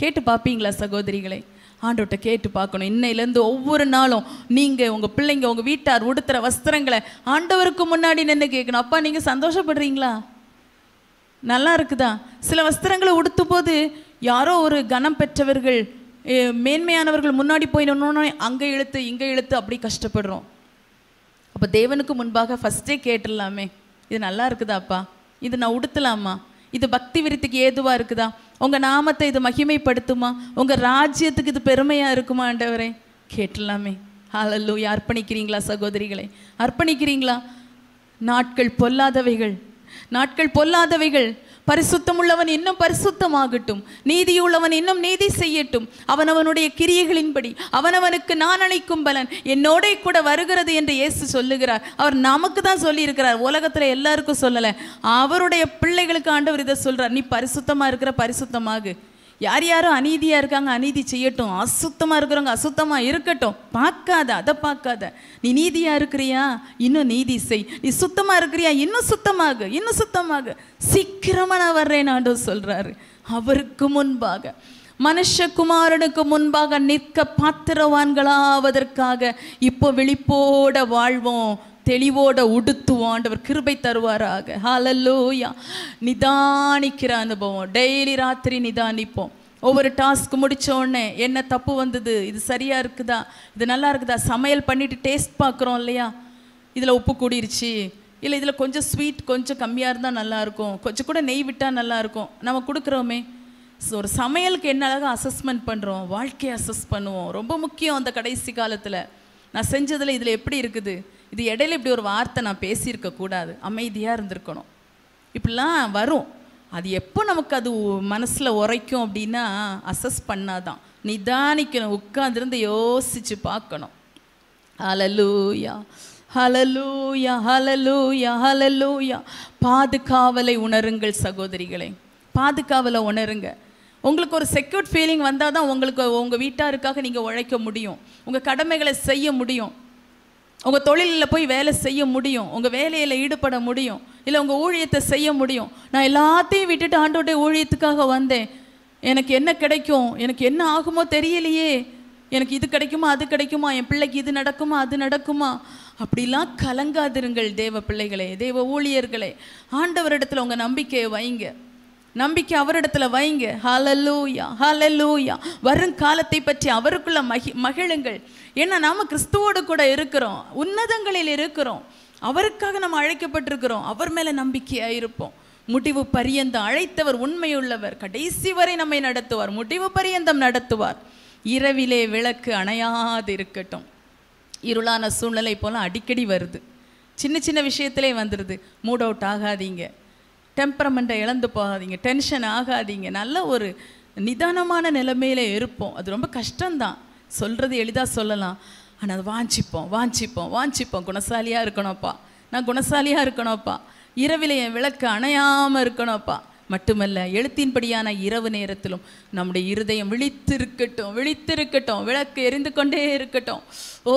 கேட்டு பார்ப்பீங்களா சகோதரிகளை ஆண்டோட்ட கேட்டு பார்க்கணும் இன்னையிலேருந்து ஒவ்வொரு நாளும் நீங்கள் உங்கள் பிள்ளைங்க உங்கள் வீட்டார் உடுத்துகிற வஸ்திரங்களை ஆண்டவருக்கு முன்னாடி நின்று கேட்கணும் அப்பா நீங்கள் சந்தோஷப்படுறீங்களா நல்லா இருக்குதா சில வஸ்திரங்களை உடுத்தும் போது யாரோ ஒரு கனம் பெற்றவர்கள் மேன்மையானவர்கள் முன்னாடி போய் அங்கே இழுத்து இங்கே இழுத்து அப்படி கஷ்டப்படுறோம் அப்போ தேவனுக்கு முன்பாக ஃபஸ்ட்டே கேட்டுடலாமே இது நல்லா இருக்குதாப்பா இது நான் உடுத்தலாமா இது பக்தி விருத்துக்கு ஏதுவாக இருக்குதா உங்கள் நாமத்தை இது மகிமைப்படுத்துமா உங்கள் ராஜ்யத்துக்கு இது பெருமையாக இருக்குமா ஆண்டவரே கேட்டுடலாமே ஹாலல்லூ அர்ப்பணிக்கிறீங்களா சகோதரிகளை அர்ப்பணிக்கிறீங்களா நாட்கள் பொல்லாதவைகள் நாட்கள் பொல்லாதவைகள் பரிசுத்தமுள்ளவன் இன்னும் பரிசுத்தமாகட்டும் நீதியுள்ளவன் இன்னும் நீதி செய்யட்டும் அவனவனுடைய கிரியைகளின்படி அவனவனுக்கு நான் அளிக்கும் பலன் என்னோட கூட வருகிறது என்று இயேசு சொல்லுகிறார் அவர் நமக்கு தான் சொல்லியிருக்கிறார் உலகத்தில் எல்லாருக்கும் சொல்லலை அவருடைய பிள்ளைகளுக்கு ஆண்டவர் இதை சொல்கிறார் நீ பரிசுத்தமாக இருக்கிற பரிசுத்தமாக யார் யாரும் அநீதியாக இருக்காங்க அநீதி செய்யட்டும் அசுத்தமாக இருக்கிறவங்க அசுத்தமாக இருக்கட்டும் பார்க்காத அதை பார்க்காத நீ நீதியாக இருக்கிறியா இன்னும் நீதி செய் நீ சுத்தமாக இருக்கிறியா இன்னும் சுத்தமாக இன்னும் சுத்தமாக சீக்கிரமாக நான் வர்றேன் ஆண்டு சொல்கிறாரு அவருக்கு முன்பாக மனுஷகுமாரனுக்கு முன்பாக நிற்க பாத்திரவான்களாவதற்காக இப்போ விழிப்போட வாழ்வோம் தெளிவோட உடுத்துவோம் ஆண்டவர் கிருபை தருவாராக ஹாலல்லோயா நிதானிக்கிற அனுபவம் டெய்லி ராத்திரி நிதானிப்போம் ஒவ்வொரு டாஸ்க் முடித்த உடனே என்ன தப்பு வந்தது இது சரியாக இருக்குதா இது நல்லா இருக்குதா சமையல் பண்ணிவிட்டு டேஸ்ட் பார்க்குறோம் இல்லையா இதில் உப்பு கூடிருச்சு இல்லை இதில் கொஞ்சம் ஸ்வீட் கொஞ்சம் கம்மியாக இருந்தால் நல்லாயிருக்கும் கொஞ்சம் கூட நெய் விட்டால் நல்லாயிருக்கும் நம்ம கொடுக்குறோமே ஸோ ஒரு சமையலுக்கு என்ன அழகாக அசஸ்மெண்ட் பண்ணுறோம் வாழ்க்கையை அசஸ் பண்ணுவோம் ரொம்ப முக்கியம் அந்த கடைசி காலத்தில் நான் செஞ்சதில் இதில் எப்படி இருக்குது இது இடையில இப்படி ஒரு வார்த்தை நான் பேசியிருக்க கூடாது அமைதியாக இருந்திருக்கணும் இப்படிலாம் வரும் அது எப்போ நமக்கு அது மனசில் உரைக்கும் அப்படின்னா அசஸ் பண்ணாதான் நிதானிக்கணும் உட்காந்துருந்து யோசித்து பார்க்கணும் அலலூயா ஹலலூயா ஹலலூயா ஹலலூயா பாதுகாவலை உணருங்கள் சகோதரிகளே பாதுகாவலை உணருங்க உங்களுக்கு ஒரு செக்யூர்ட் ஃபீலிங் வந்தால் தான் உங்களுக்கு உங்கள் வீட்டாருக்காக நீங்கள் உழைக்க முடியும் உங்கள் கடமைகளை செய்ய முடியும் உங்கள் தொழிலில் போய் வேலை செய்ய முடியும் உங்கள் வேலையில் ஈடுபட முடியும் இல்லை உங்கள் ஊழியத்தை செய்ய முடியும் நான் எல்லாத்தையும் விட்டுட்டு ஆண்டோடைய ஊழியத்துக்காக வந்தேன் எனக்கு என்ன கிடைக்கும் எனக்கு என்ன ஆகுமோ தெரியலையே எனக்கு இது கிடைக்குமா அது கிடைக்குமா என் பிள்ளைக்கு இது நடக்குமா அது நடக்குமா அப்படிலாம் கலங்காதிருங்கள் தேவ பிள்ளைகளே தேவ ஊழியர்களே ஆண்டவரிடத்தில் உங்கள் நம்பிக்கையை வைங்க நம்பிக்கை அவரிடத்துல வைங்க ஹலலூயா ஹலலூயா வரும் காலத்தை பற்றி அவருக்குள்ள மகி மகிழுங்கள் ஏன்னா நாம் கிறிஸ்துவோடு கூட இருக்கிறோம் உன்னதங்களில் இருக்கிறோம் அவருக்காக நம்ம அழைக்கப்பட்டிருக்கிறோம் அவர் மேலே நம்பிக்கையாக இருப்போம் முடிவு பரியந்தம் அழைத்தவர் உண்மையுள்ளவர் கடைசி வரை நம்மை நடத்துவார் முடிவு பரியந்தம் நடத்துவார் இரவிலே விளக்கு அணையாது இருக்கட்டும் இருளான சூழ்நிலை போல அடிக்கடி வருது சின்ன சின்ன விஷயத்திலே வந்துடுது மூட் அவுட் ஆகாதீங்க டெம்பரமெண்ட்டை இழந்து போகாதீங்க டென்ஷன் ஆகாதீங்க நல்ல ஒரு நிதானமான நிலைமையில் இருப்போம் அது ரொம்ப கஷ்டம்தான் சொல்கிறது எளிதாக சொல்லலாம் ஆனால் அது வாஞ்சிப்போம் வாஞ்சிப்போம் வாஞ்சிப்போம் குணசாலியாக இருக்கணும்ப்பா நான் குணசாலியாக இருக்கணும்ப்பா இரவில் என் விளக்கு அணையாமல் இருக்கணும்ப்பா மட்டுமல்ல எழுத்தின்படியான இரவு நேரத்திலும் நம்முடைய இருதயம் விழித்திருக்கட்டும் விழித்திருக்கட்டும் விளக்கு எரிந்து கொண்டே இருக்கட்டும் ஓ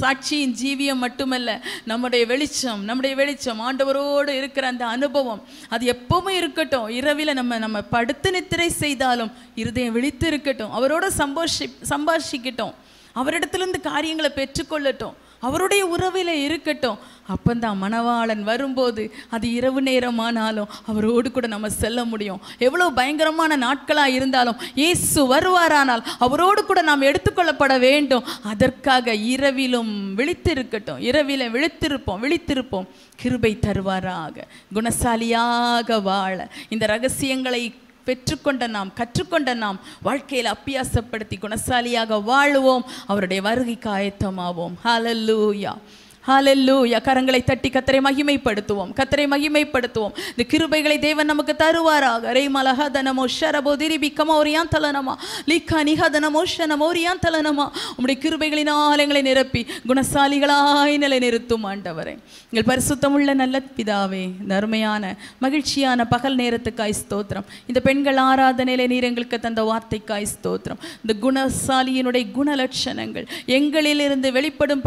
சாட்சியின் ஜீவியம் மட்டுமல்ல நம்முடைய வெளிச்சம் நம்முடைய வெளிச்சம் ஆண்டவரோடு இருக்கிற அந்த அனுபவம் அது எப்பவுமே இருக்கட்டும் இரவில் நம்ம நம்ம படுத்து நித்திரை செய்தாலும் இருதயம் விழித்து இருக்கட்டும் அவரோட சம்போஷி சம்பாஷிக்கட்டும் அவரிடத்துலேருந்து காரியங்களை பெற்றுக்கொள்ளட்டும் அவருடைய உறவில் இருக்கட்டும் அப்பந்தான் மணவாளன் வரும்போது அது இரவு நேரம் ஆனாலும் அவரோடு கூட நம்ம செல்ல முடியும் எவ்வளோ பயங்கரமான நாட்களாக இருந்தாலும் இயேசு வருவாரானால் அவரோடு கூட நாம் எடுத்துக்கொள்ளப்பட வேண்டும் அதற்காக இரவிலும் விழித்திருக்கட்டும் இரவில் விழித்திருப்போம் விழித்திருப்போம் கிருபை தருவாராக குணசாலியாக வாழ இந்த ரகசியங்களை பெற்றுக்கொண்ட நாம் கற்றுக்கொண்ட நாம் வாழ்க்கையில் அப்பியாசப்படுத்தி குணசாலியாக வாழுவோம் அவருடைய வருகைக்கு ஆயத்தமாவோம் ஹலல்லூயா ஹாலெல்லூயா கரங்களை தட்டி கத்தரை மகிமைப்படுத்துவோம் கத்தரை மகிமைப்படுத்துவோம் இந்த கிருபைகளை தேவன் நமக்கு தருவாராக ரேமலக தனமோ ஷரபோ ஒரு கமோரியான் தலனமா லீக்கா ஷனமோ ஒரு ஷனமோரியான் தலனமா உங்களுடைய கிருபைகளின் ஆலயங்களை நிரப்பி குணசாலிகளாய் நிலை நிறுத்தும் ஆண்டவரை எங்கள் பரிசுத்தமுள்ள நல்ல பிதாவே நறுமையான மகிழ்ச்சியான பகல் நேரத்துக்காய் ஸ்தோத்திரம் இந்த பெண்கள் ஆராதனையில நீர் எங்களுக்கு தந்த வார்த்தைக்காய் ஸ்தோத்திரம் இந்த குணசாலியினுடைய குணலட்சணங்கள் எங்களிலிருந்து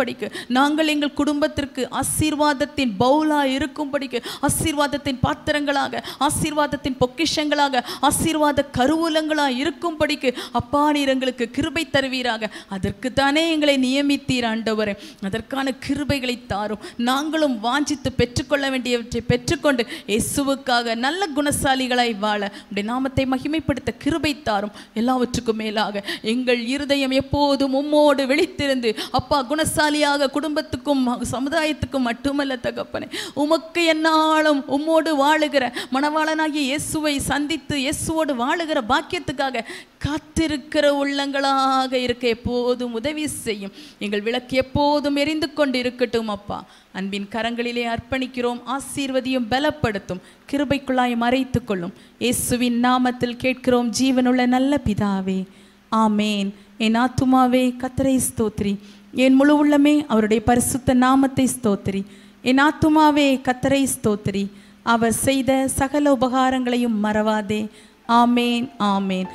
படிக்கு நாங்கள் எங்கள் குடும்ப குடும்பத்திற்கு ஆசீர்வாதத்தின் பவுலா இருக்கும்படிக்கு ஆசீர்வாதத்தின் பாத்திரங்களாக ஆசீர்வாதத்தின் பொக்கிஷங்களாக ஆசீர்வாத கருவூலங்களாக இருக்கும்படிக்கு அப்பா நீர் எங்களுக்கு கிருபை தருவீராக அதற்கு தானே எங்களை நியமித்தீர் ஆண்டவரே அதற்கான கிருபைகளை தாரும் நாங்களும் வாஞ்சித்து பெற்றுக்கொள்ள வேண்டியவற்றை பெற்றுக்கொண்டு இயேசுவுக்காக நல்ல குணசாலிகளாய் வாழ உடைய நாமத்தை மகிமைப்படுத்த கிருபை தாரும் எல்லாவற்றுக்கும் மேலாக எங்கள் இருதயம் எப்போதும் உம்மோடு விழித்திருந்து அப்பா குணசாலியாக குடும்பத்துக்கும் சமுதாயத்துக்கு மட்டுமல்ல தகப்பனே உமக்கு என்னாலும் உம்மோடு வாழுகிற மணவாளனாகிய இயேசுவை சந்தித்து இயேசுவோடு வாழுகிற பாக்கியத்துக்காக காத்திருக்கிற உள்ளங்களாக இருக்க எப்போதும் உதவி செய்யும் எங்கள் விளக்கு எப்போதும் எரிந்து கொண்டு இருக்கட்டும் அப்பா அன்பின் கரங்களிலே அர்ப்பணிக்கிறோம் ஆசீர்வதியும் பலப்படுத்தும் கிருபைக்குள்ளாய் மறைத்து கொள்ளும் இயேசுவின் நாமத்தில் கேட்கிறோம் ஜீவனுள்ள நல்ல பிதாவே ஆமேன் என் ஆத்துமாவே கத்திரை ஸ்தோத்ரி என் முழு உள்ளமே அவருடைய பரிசுத்த நாமத்தை ஸ்தோத்திரி என் ஆத்துமாவே கத்தரை ஸ்தோத்திரி அவர் செய்த சகல உபகாரங்களையும் மறவாதே ஆமேன் ஆமேன்